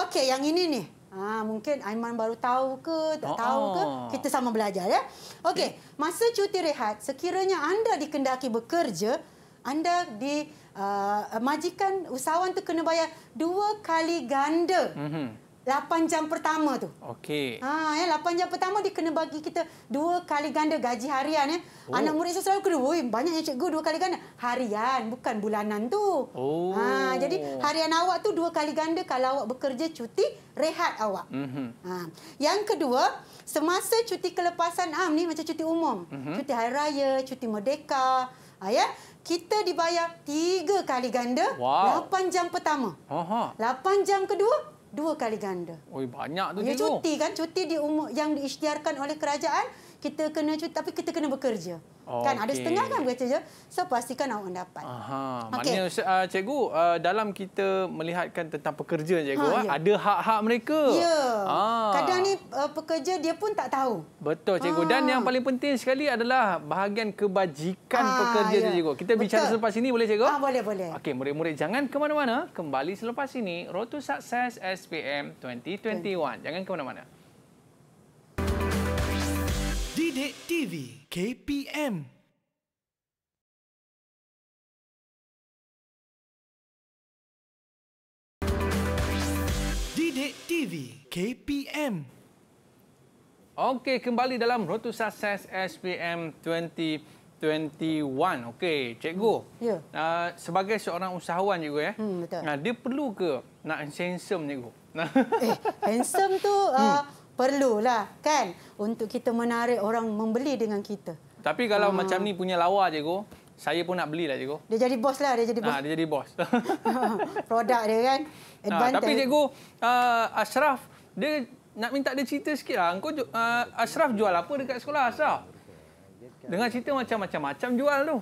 Okey, yang ini ni. Ha, mungkin Aiman baru tahu ke, tak oh. tahu ke. Oh. Kita sama belajar ya. Okey, eh. masa cuti rehat, sekiranya anda dikendaki bekerja, anda di uh, majikan usahawan tu kena bayar dua kali ganda. Mhm. 8 jam pertama tu. Okey. Ha ya 8 jam pertama dia kena bagi kita dua kali ganda gaji harian ya. Oh. Anak murid saya selalu kena, "Woi, banyaknya cikgu dua kali ganda harian bukan bulanan tu." Oh. Ha jadi harian awak tu dua kali ganda kalau awak bekerja cuti rehat awak. Hmm. Ha. Yang kedua, semasa cuti kelepasan am ah, ni macam cuti umum. Mm-hmm. Cuti hari raya, cuti merdeka. Ha, ya? kita dibayar tiga kali ganda lapan wow. jam pertama. Lapan jam kedua, dua kali ganda. Oh banyak tu. Ya, cuti kan? Cuti di umur yang diisytiharkan oleh kerajaan kita kena cuti tapi kita kena bekerja. Oh, kan okay. ada setengah kan bekerja. So pastikan awak dapat. Aha. Okay. Maknanya uh, cikgu uh, dalam kita melihatkan tentang pekerja ha, cikgu ha, ha, ada hak-hak mereka. Ya. Ha. Kadang ni uh, pekerja dia pun tak tahu. Betul cikgu. Ha. Dan yang paling penting sekali adalah bahagian kebajikan ha, pekerja ya. cikgu. Kita bicara selepas ini boleh cikgu? Ah ha, boleh boleh. Okey murid-murid jangan ke mana-mana. Kembali selepas ini Road to Success SPM 2021. 20. Jangan ke mana-mana. Didik TV KPM Didik TV KPM Okey, kembali dalam Road to SPM 2021. Okey, cikgu. Hmm. Ya. Uh, sebagai seorang usahawan cikgu ya. Hmm, betul. Ah, dia perlu ke nak handsome cikgu? eh, handsome tu uh, hmm perlulah kan untuk kita menarik orang membeli dengan kita. Tapi kalau ha. macam ni punya lawa cikgu, saya pun nak belilah cikgu. Dia jadi bos lah, dia jadi bos. Ha, dia jadi bos. Produk dia kan. Ha, tapi cikgu, uh, Ashraf, dia nak minta dia cerita sikitlah. Engkau uh, Ashraf jual apa dekat sekolah Ashraf? Dengan cerita macam-macam-macam jual tu.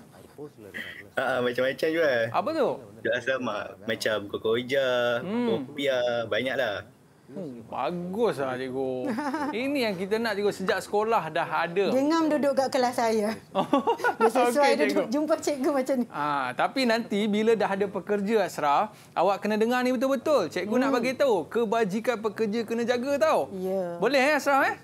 Ah, macam-macam jual. Apa tu? Jual asam macam kokoja, hmm. kopiah, banyaklah. Hmm, bagus lah cikgu. Ini yang kita nak cikgu sejak sekolah dah ada. Gengam duduk kat kelas saya. Oh. Sesuai okay, duduk cikgu. jumpa cikgu macam ni. Ha, tapi nanti bila dah ada pekerja Asraf, awak kena dengar ni betul-betul. Cikgu hmm. nak bagi tahu kebajikan pekerja kena jaga tau. Yeah. Boleh eh Asraf eh?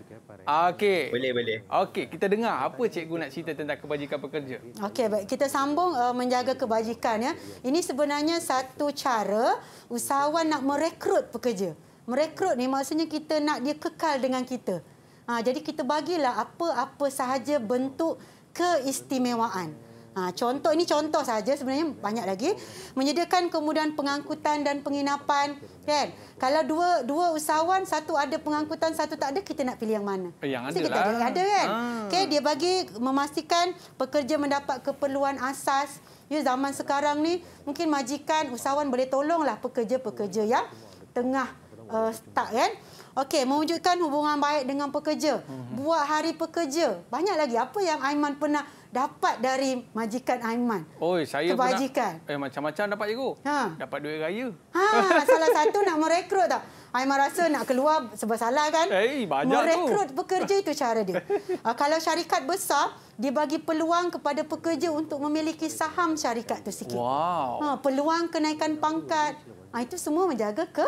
Okey. Boleh, boleh. Okey, kita dengar apa cikgu nak cerita tentang kebajikan pekerja. Okey, baik. Kita sambung uh, menjaga kebajikan ya. Ini sebenarnya satu cara usahawan nak merekrut pekerja. Merekrut ni maksudnya kita nak dia kekal dengan kita. Ha, jadi kita bagilah apa-apa sahaja bentuk keistimewaan. Ha, contoh ini contoh saja sebenarnya banyak lagi menyediakan kemudahan pengangkutan dan penginapan kan kalau dua dua usahawan satu ada pengangkutan satu tak ada kita nak pilih yang mana eh, yang ada kita ada, ada lah. kan ha. okey dia bagi memastikan pekerja mendapat keperluan asas ya zaman sekarang ni mungkin majikan usahawan boleh tolonglah pekerja-pekerja yang tengah uh, eh, start kan. Okey, mewujudkan hubungan baik dengan pekerja. Mhm. Buat hari pekerja. Banyak lagi. Apa yang Aiman pernah dapat dari majikan Aiman? Oi, saya Kebajikan. pernah. Eh, macam-macam dapat cikgu. Ha. Dapat duit raya. Ha, salah satu nak merekrut tak? Aiman rasa nak keluar sebab salah kan? Eh, hey, banyak tu. Merekrut pekerja itu cara dia. Uh, kalau syarikat besar, dia bagi peluang kepada pekerja untuk memiliki saham syarikat tu sikit. Wow. Ha, peluang kenaikan pangkat. Ha, itu semua menjaga ke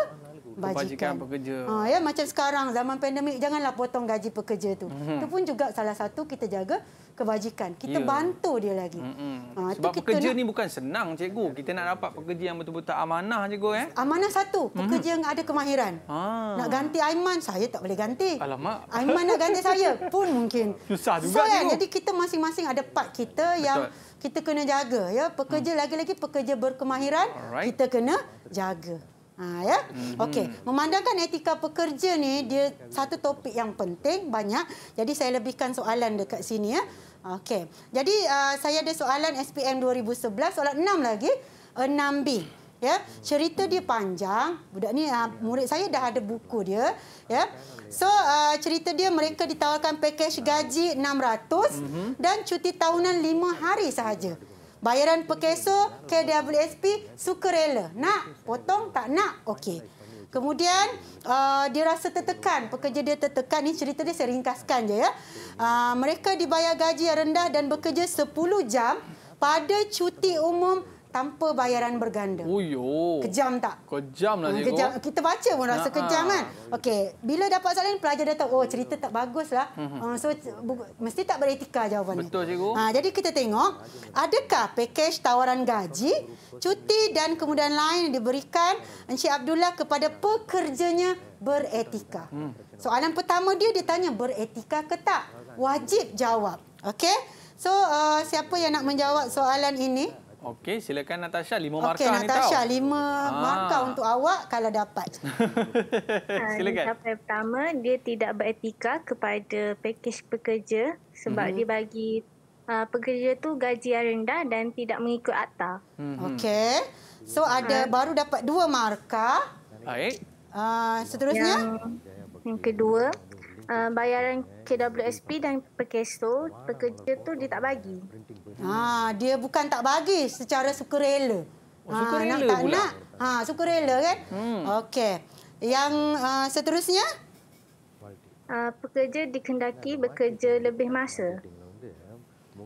Kebajikan. pekerja. Ha, ya macam sekarang zaman pandemik janganlah potong gaji pekerja tu. Mm-hmm. Itu pun juga salah satu kita jaga kebajikan. Kita yeah. bantu dia lagi. Mm-hmm. Ha, Sebab pekerja nak... ni bukan senang cikgu. Kita nak dapat pekerja yang betul-betul amanah cikgu eh. Amanah satu, pekerja mm-hmm. yang ada kemahiran. Ha. Nak ganti Aiman saya tak boleh ganti. Alamak. Aiman nak ganti saya pun mungkin. Susah juga so, kan? Jadi kita masing-masing ada part kita betul. yang kita kena jaga ya. Pekerja hmm. lagi-lagi pekerja berkemahiran Alright. kita kena jaga. Ha, ya? -hmm. Okey, memandangkan etika pekerja ni dia satu topik yang penting banyak. Jadi saya lebihkan soalan dekat sini ya. Okey. Jadi uh, saya ada soalan SPM 2011 soalan enam lagi enam b Ya. Cerita dia panjang. Budak ni uh, murid saya dah ada buku dia, ya. So uh, cerita dia mereka ditawarkan pakej gaji 600 mm dan cuti tahunan lima hari sahaja bayaran per peso KWSP sukarela nak potong tak nak okey kemudian uh, dia rasa tertekan pekerja dia tertekan ini cerita dia saya ringkaskan je ya uh, mereka dibayar gaji yang rendah dan bekerja 10 jam pada cuti umum tanpa bayaran berganda. Uyo. Kejam tak? Kejam lah hmm, cikgu. Kejam. Kita baca pun rasa kejam kan? Okey, bila dapat soalan pelajar dah tahu, oh cerita tak bagus lah. Uh, so, mesti tak beretika jawapan Betul cikgu. Ha, jadi kita tengok, adakah pakej tawaran gaji, cuti dan kemudian lain diberikan Encik Abdullah kepada pekerjanya beretika? Hmm. Soalan pertama dia, dia tanya beretika ke tak? Wajib jawab. Okey? So, uh, siapa yang nak menjawab soalan ini? Okey, silakan Natasha. Lima okay, markah Natasha, ni tau. Okey, Natasha. Lima ha. markah untuk awak kalau dapat. Ah, silakan. Ha, yang pertama, dia tidak beretika kepada pakej pekerja sebab hmm. dia bagi uh, pekerja tu gaji yang rendah dan tidak mengikut akta. Hmm. Okey. So, ada ha. baru dapat dua markah. Baik. Uh, seterusnya? Yang, yang kedua, Ah, bayaran KWSP dan Perkeso, pekerja tu dia tak bagi. Ha, dia bukan tak bagi secara sukarela. Ha, nak tak pula. nak. Ha, sukarela kan? Hmm. Okey. Yang uh, seterusnya? Uh, pekerja dikendaki bekerja lebih masa.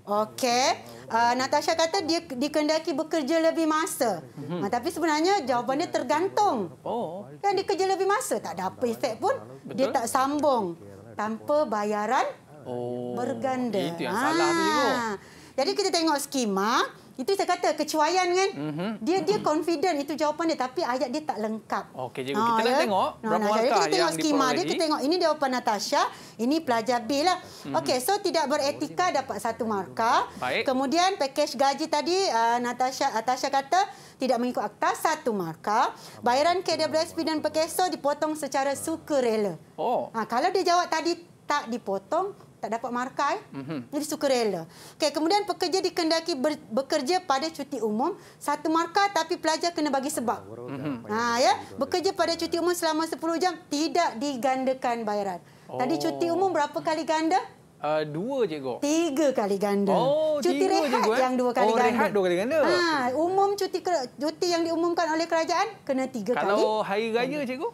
Okey. Uh, Natasha kata dia dikendaki bekerja lebih masa. Hmm. Uh, tapi sebenarnya jawapan dia tergantung. Oh. Kan dia kerja lebih masa tak ada apa efek pun Betul? dia tak sambung tanpa bayaran oh. berganda. Itu yang ha. salah tu. Ah. Jadi kita tengok skema. Itu saya kata kecuaian kan. Mm -hmm. Dia dia mm -hmm. confident itu jawapan dia tapi ayat dia tak lengkap. Okey cikgu, ah, kita ya? nak tengok no, ah, berapa markah yang kita tengok skema dia, kita tengok ini jawapan Natasha, ini pelajar B lah. Mm -hmm. Okey, so tidak beretika dapat satu markah. Baik. Kemudian pakej gaji tadi uh, Natasha Natasha kata tidak mengikut akta satu markah. Bayaran KWSP dan pekeso dipotong secara sukarela. Oh. Ha, kalau dia jawab tadi tak dipotong tak dapat markai, mm-hmm. jadi suka rela. Okay, kemudian pekerja dikendaki ber, bekerja pada cuti umum satu markah, tapi pelajar kena bagi sebab. Mm-hmm. Ha, ya, bekerja pada cuti umum selama 10 jam tidak digandakan bayaran. Oh. Tadi cuti oh. umum berapa kali ganda? Uh, dua je kok. Tiga kali ganda. Oh, cuti tiga rehat je, eh? yang dua kali oh, ganda. rehat dua kali ganda. Ha, umum cuti cuti yang diumumkan oleh kerajaan kena tiga Kalau kali. Kalau hari raya cikgu?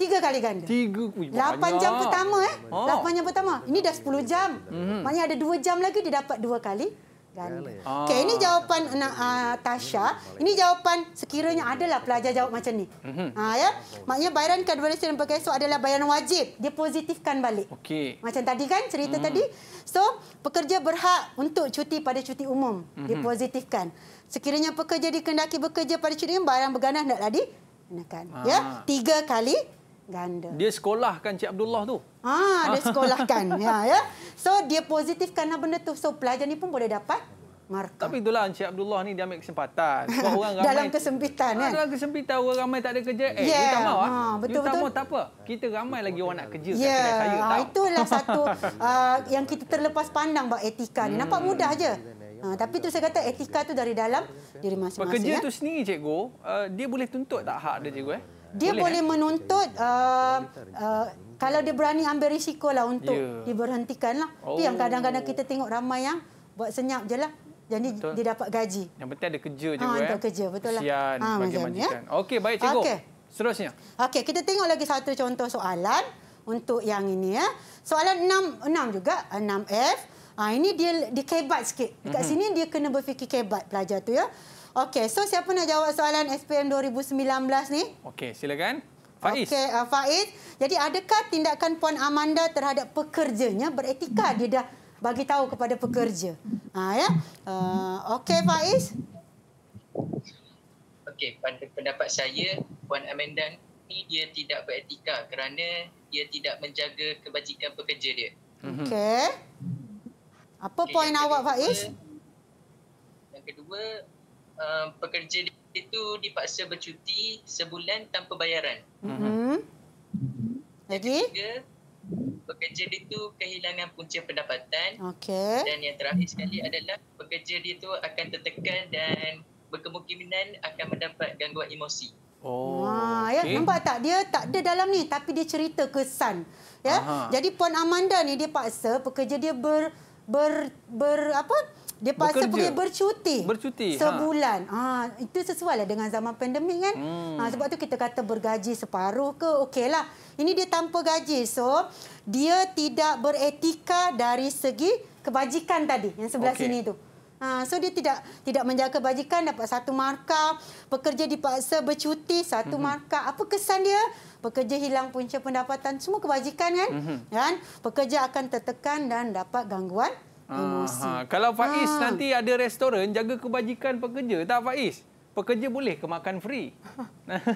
Tiga kali ganda. Tiga. Lapan jam pertama. eh. Oh. Lapan jam pertama. Ini dah sepuluh jam. Mm -hmm. Maknanya ada dua jam lagi dia dapat dua kali ganda. Ya. Ah. Okey, ini jawapan uh, Tasha. Ini jawapan sekiranya adalah pelajar jawab macam ni. Mm -hmm. ha, ya? Maknanya bayaran kedua resi dan pekerja esok adalah bayaran wajib. Dia positifkan balik. Okay. Macam tadi kan cerita mm. tadi. So, pekerja berhak untuk cuti pada cuti umum. Mm Dia mhm. positifkan. Sekiranya pekerja dikendaki bekerja pada cuti umum, bayaran berganda tidak tadi. Ah. Ya? Tiga kali ganda. Dia sekolahkan Cik Abdullah tu. Ha, dia sekolahkan. ya, ya. So dia positif kerana lah benda tu. So pelajar ni pun boleh dapat markah. Tapi itulah Cik Abdullah ni dia ambil kesempatan. Sebab orang ramai dalam kesempitan ah, kan. Ha, dalam kesempitan orang ramai tak ada kerja. Eh, yeah. dia tak mau ah. Ha, betul dia betul. Tak, tak apa. Kita ramai lagi orang nak kerja yeah. kat kedai saya. Ha, itulah satu uh, yang kita terlepas pandang bak etika ni. Nampak mudah aja. Ha, tapi tu saya kata etika tu dari dalam diri masing-masing. Pekerja ya. tu sendiri cikgu, uh, dia boleh tuntut tak hak dia cikgu eh? dia boleh eh? menuntut uh, uh, kalau dia berani ambil risiko lah untuk yeah. diberhentikan lah. Oh. yang kadang-kadang kita tengok ramai yang buat senyap je lah. Jadi betul. dia dapat gaji. Yang penting ada kerja juga. Ha, untuk eh. kerja, betul lah. Sian ha, ah, bagi ya? majikan. Ya? Okey, baik cikgu. Okay. Seterusnya. Okey, kita tengok lagi satu contoh soalan untuk yang ini. ya. Soalan 6, 6 juga, 6F. Ha, ah, ini dia dikebat sikit. Dekat mm -hmm. sini dia kena berfikir kebat pelajar tu ya. Okey, so siapa nak jawab soalan SPM 2019 ni? Okey, silakan. Faiz. Okey, uh, Faiz. Jadi adakah tindakan Puan Amanda terhadap pekerjanya beretika? Dia dah bagi tahu kepada pekerja. Ha, ya. Uh, Okey, Faiz. Okey, pendapat saya Puan Amanda ni dia tidak beretika kerana dia tidak menjaga kebajikan pekerja dia. Mhm. Okey. Apa okay, poin awak, Faiz? Yang kedua, Eh, pekerja itu dipaksa bercuti sebulan tanpa bayaran. mm Jadi? Ketiga, pekerja itu kehilangan punca pendapatan. Okay. Dan yang terakhir sekali adalah pekerja itu akan tertekan dan berkemungkinan akan mendapat gangguan emosi. Oh. Wah, okay. ya nampak tak dia tak ada dalam ni tapi dia cerita kesan. Ya. Aha. Jadi puan Amanda ni dia paksa pekerja dia ber ber ber apa? Dia paksa Bekerja. pergi bercuti. Bercuti. Ha. Sebulan. Ha. Ha, itu sesuai lah dengan zaman pandemik kan. Hmm. Ha, sebab tu kita kata bergaji separuh ke. okey lah. Ini dia tanpa gaji. So, dia tidak beretika dari segi kebajikan tadi. Yang sebelah okay. sini tu. Ha, so, dia tidak tidak menjaga kebajikan. Dapat satu markah. Pekerja dipaksa bercuti. Satu hmm. markah. Apa kesan dia? Pekerja hilang punca pendapatan. Semua kebajikan kan? -hmm. kan? Pekerja akan tertekan dan dapat gangguan Aha. Kalau Faiz ha. nanti ada restoran, jaga kebajikan pekerja. Tak Faiz? Pekerja boleh ke makan free?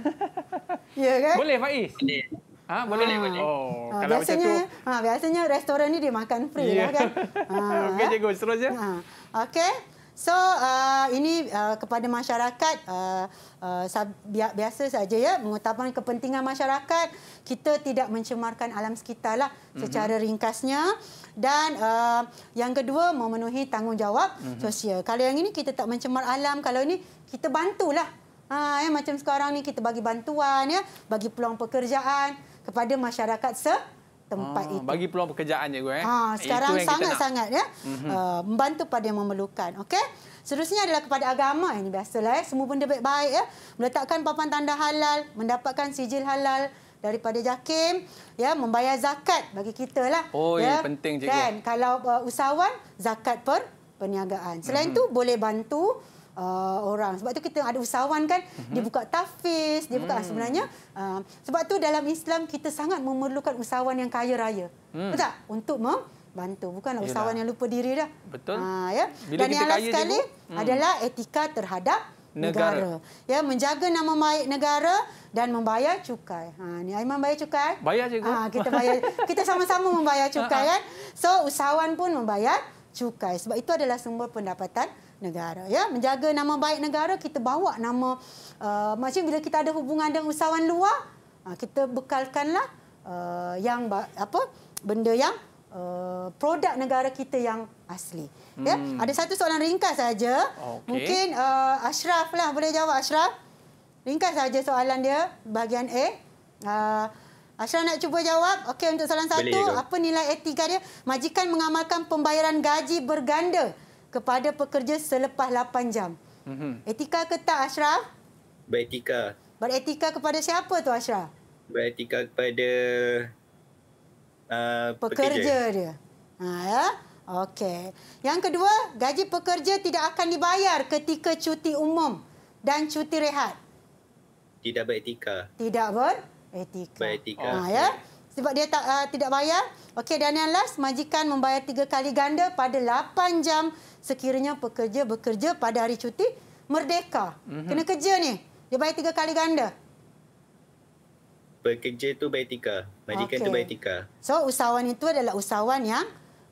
ya, ya kan? Boleh Faiz? Boleh. Ha, ah, boleh ha. boleh. Oh, ha, kalau biasanya, macam tu. Ha, biasanya restoran ni dia makan free yeah. lah ya kan. Ha, Okey, cikgu. Seterusnya. Ha. Okey. So uh, ini uh, kepada masyarakat uh, uh, bi biasa saja ya mengutamakan kepentingan masyarakat kita tidak mencemarkan alam sekitar lah mhm. secara ringkasnya dan uh, yang kedua memenuhi tanggungjawab mm -hmm. sosial. Kalau yang ini kita tak mencemar alam, kalau ini kita bantulah. Ha, ya, macam sekarang ni kita bagi bantuan ya, bagi peluang pekerjaan kepada masyarakat se tempat ah, itu. Bagi peluang pekerjaan je, Guru. Eh? Ah, sekarang sangat-sangat ya, mm -hmm. uh, membantu pada yang memerlukan. Okay? Seterusnya adalah kepada agama. Ini biasalah. Eh? Semua benda baik-baik. Ya? Meletakkan papan tanda halal, mendapatkan sijil halal daripada JAKIM ya membayar zakat bagi kita lah oh ya penting cikgu kan kalau uh, usahawan zakat per perniagaan selain itu mhm. mm -hmm. boleh bantu uh, orang. Sebab tu kita ada usahawan kan, mm-hmm. dia mhm. buka tafis, dia buka hmm. sebenarnya. Uh, sebab tu dalam Islam kita sangat memerlukan usahawan yang kaya raya. Mm. Betul tak? Untuk mem bantu bukanlah usahawan yang lupa diri dah. Betul. Ha ya. Bila Dan kita yang kaya last sekali hmm. adalah etika terhadap negara. negara. Ya, menjaga nama baik negara dan membayar cukai. Ha ni Aiman bayar cukai? Bayar juga. Ah, ha kita bayar. kita sama-sama membayar cukai ha, ha. kan. So usahawan pun membayar cukai. Sebab itu adalah sumber pendapatan negara ya menjaga nama baik negara kita bawa nama uh, macam bila kita ada hubungan dengan usahawan luar uh, kita bekalkanlah uh, yang apa benda yang uh, produk negara kita yang asli ya. hmm. ya ada satu soalan ringkas saja okay. mungkin uh, Ashraf lah boleh jawab Ashraf ringkas saja soalan dia bahagian A uh, Ashraf nak cuba jawab. Okey untuk soalan satu, apa nilai etika dia? Majikan mengamalkan pembayaran gaji berganda kepada pekerja selepas 8 jam. Mhm. Etika ke tak, Ashraf? Beretika. Beretika kepada siapa tu, Ashraf? Beretika kepada uh, pekerja. pekerja dia. Ha, ya? okay. Yang kedua, gaji pekerja tidak akan dibayar ketika cuti umum dan cuti rehat. Tidak beretika. Tidak beretika. Beretika. Ha, ya? Okay sebab dia tak uh, tidak bayar. Okey dan yang last majikan membayar tiga kali ganda pada lapan jam sekiranya pekerja bekerja pada hari cuti merdeka. Mm-hmm. Kena kerja ni. Dia bayar tiga kali ganda. Pekerja tu bayar tiga. Majikan okay. tu bayar tiga. So usahawan itu adalah usahawan yang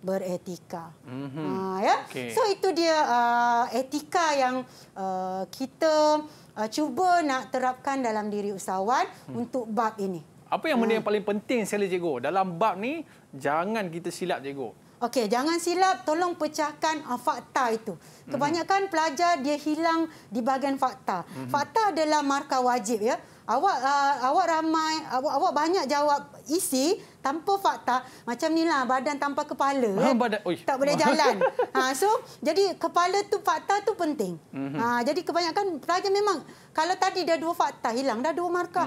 beretika. Mm-hmm. Ha ya. Okay. So itu dia uh, etika yang uh, kita uh, cuba nak terapkan dalam diri usahawan mm. untuk bab ini. Apa yang hmm. benda yang paling penting sekali cikgu? Dalam bab ni jangan kita silap cikgu. Okey, jangan silap, tolong pecahkan uh, fakta itu. Kebanyakan mm -hmm. pelajar dia hilang di bahagian fakta. Mm -hmm. Fakta adalah markah wajib ya. Awak uh, awak ramai, awak, awak banyak jawab isi, tanpa fakta macam ni lah badan tanpa kepala ha, kan? badan, tak boleh jalan ha, so jadi kepala tu fakta tu penting ha, jadi kebanyakan pelajar memang kalau tadi dah dua fakta hilang dah dua markah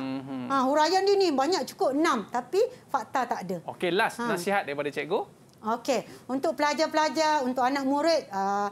ha, huraian dia ni banyak cukup enam tapi fakta tak ada okey last ha. nasihat daripada cikgu Okey, untuk pelajar-pelajar, untuk anak murid, uh,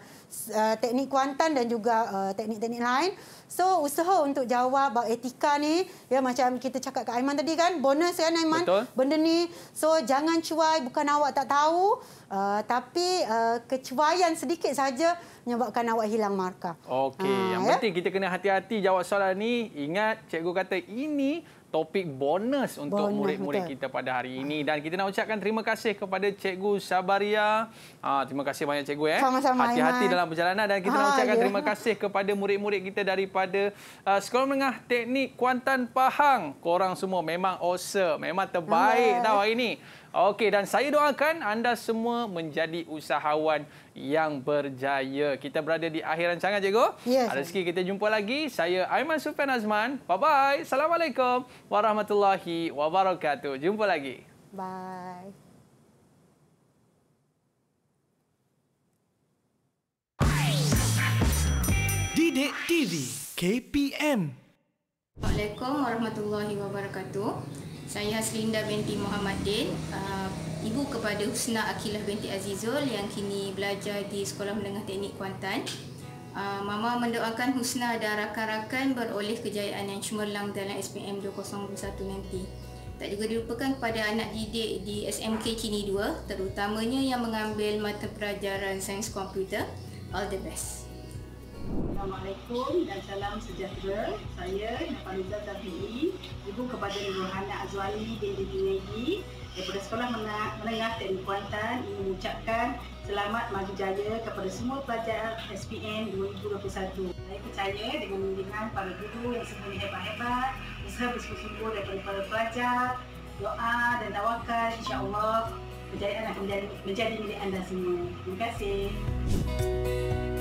uh, teknik kuantan dan juga uh, teknik-teknik uh, lain. So, usaha untuk jawab bab etika ni, ya macam kita cakap kat Aiman tadi kan, bonus kan Aiman Betul. benda ni. So, jangan cuai bukan awak tak tahu, uh, tapi uh, kecuaian sedikit saja menyebabkan awak hilang markah. Okey, uh, yang ya? penting kita kena hati-hati jawab soalan ni. Ingat cikgu kata ini topik bonus untuk murid-murid kita pada hari ini dan kita nak ucapkan terima kasih kepada cikgu Sabaria. Ah terima kasih banyak cikgu eh. Hati-hati dalam perjalanan dan kita ha, nak ucapkan yeah. terima kasih kepada murid-murid kita daripada uh, Sekolah Menengah Teknik Kuantan Pahang. Korang semua memang awesome, memang terbaik yeah. tau hari ini. Okey dan saya doakan anda semua menjadi usahawan yang berjaya. Kita berada di akhir rancangan cikgu. Ya. Yes, kita jumpa lagi. Saya Aiman Sufian Azman. Bye bye. Assalamualaikum warahmatullahi wabarakatuh. Jumpa lagi. Bye. Didik TV KPM. Assalamualaikum warahmatullahi wabarakatuh. Saya Haslinda binti Muhammad Din, uh, ah, ibu kepada Husna Akilah binti Azizul yang kini belajar di Sekolah Menengah Teknik Kuantan. Uh, Mama mendoakan Husna dan rakan-rakan beroleh kejayaan yang cemerlang dalam SPM 2021 nanti. Tak juga dilupakan kepada anak didik di SMK Cini 2, terutamanya yang mengambil mata pelajaran Sains Komputer. All the best. Assalamualaikum dan salam sejahtera. Saya Nafaliza Zahiri, ibu kepada Nurhana Azwali Dini Junaidi e. daripada Sekolah Menengah Teknik Kuantan ingin mengucapkan selamat maju jaya kepada semua pelajar SPM 2021. Saya percaya dengan membimbing para guru yang semuanya hebat-hebat, usaha bersungguh-sungguh daripada para pelajar, doa dan tawakal insya-Allah kejayaan akan menjadi milik anda semua. Terima kasih.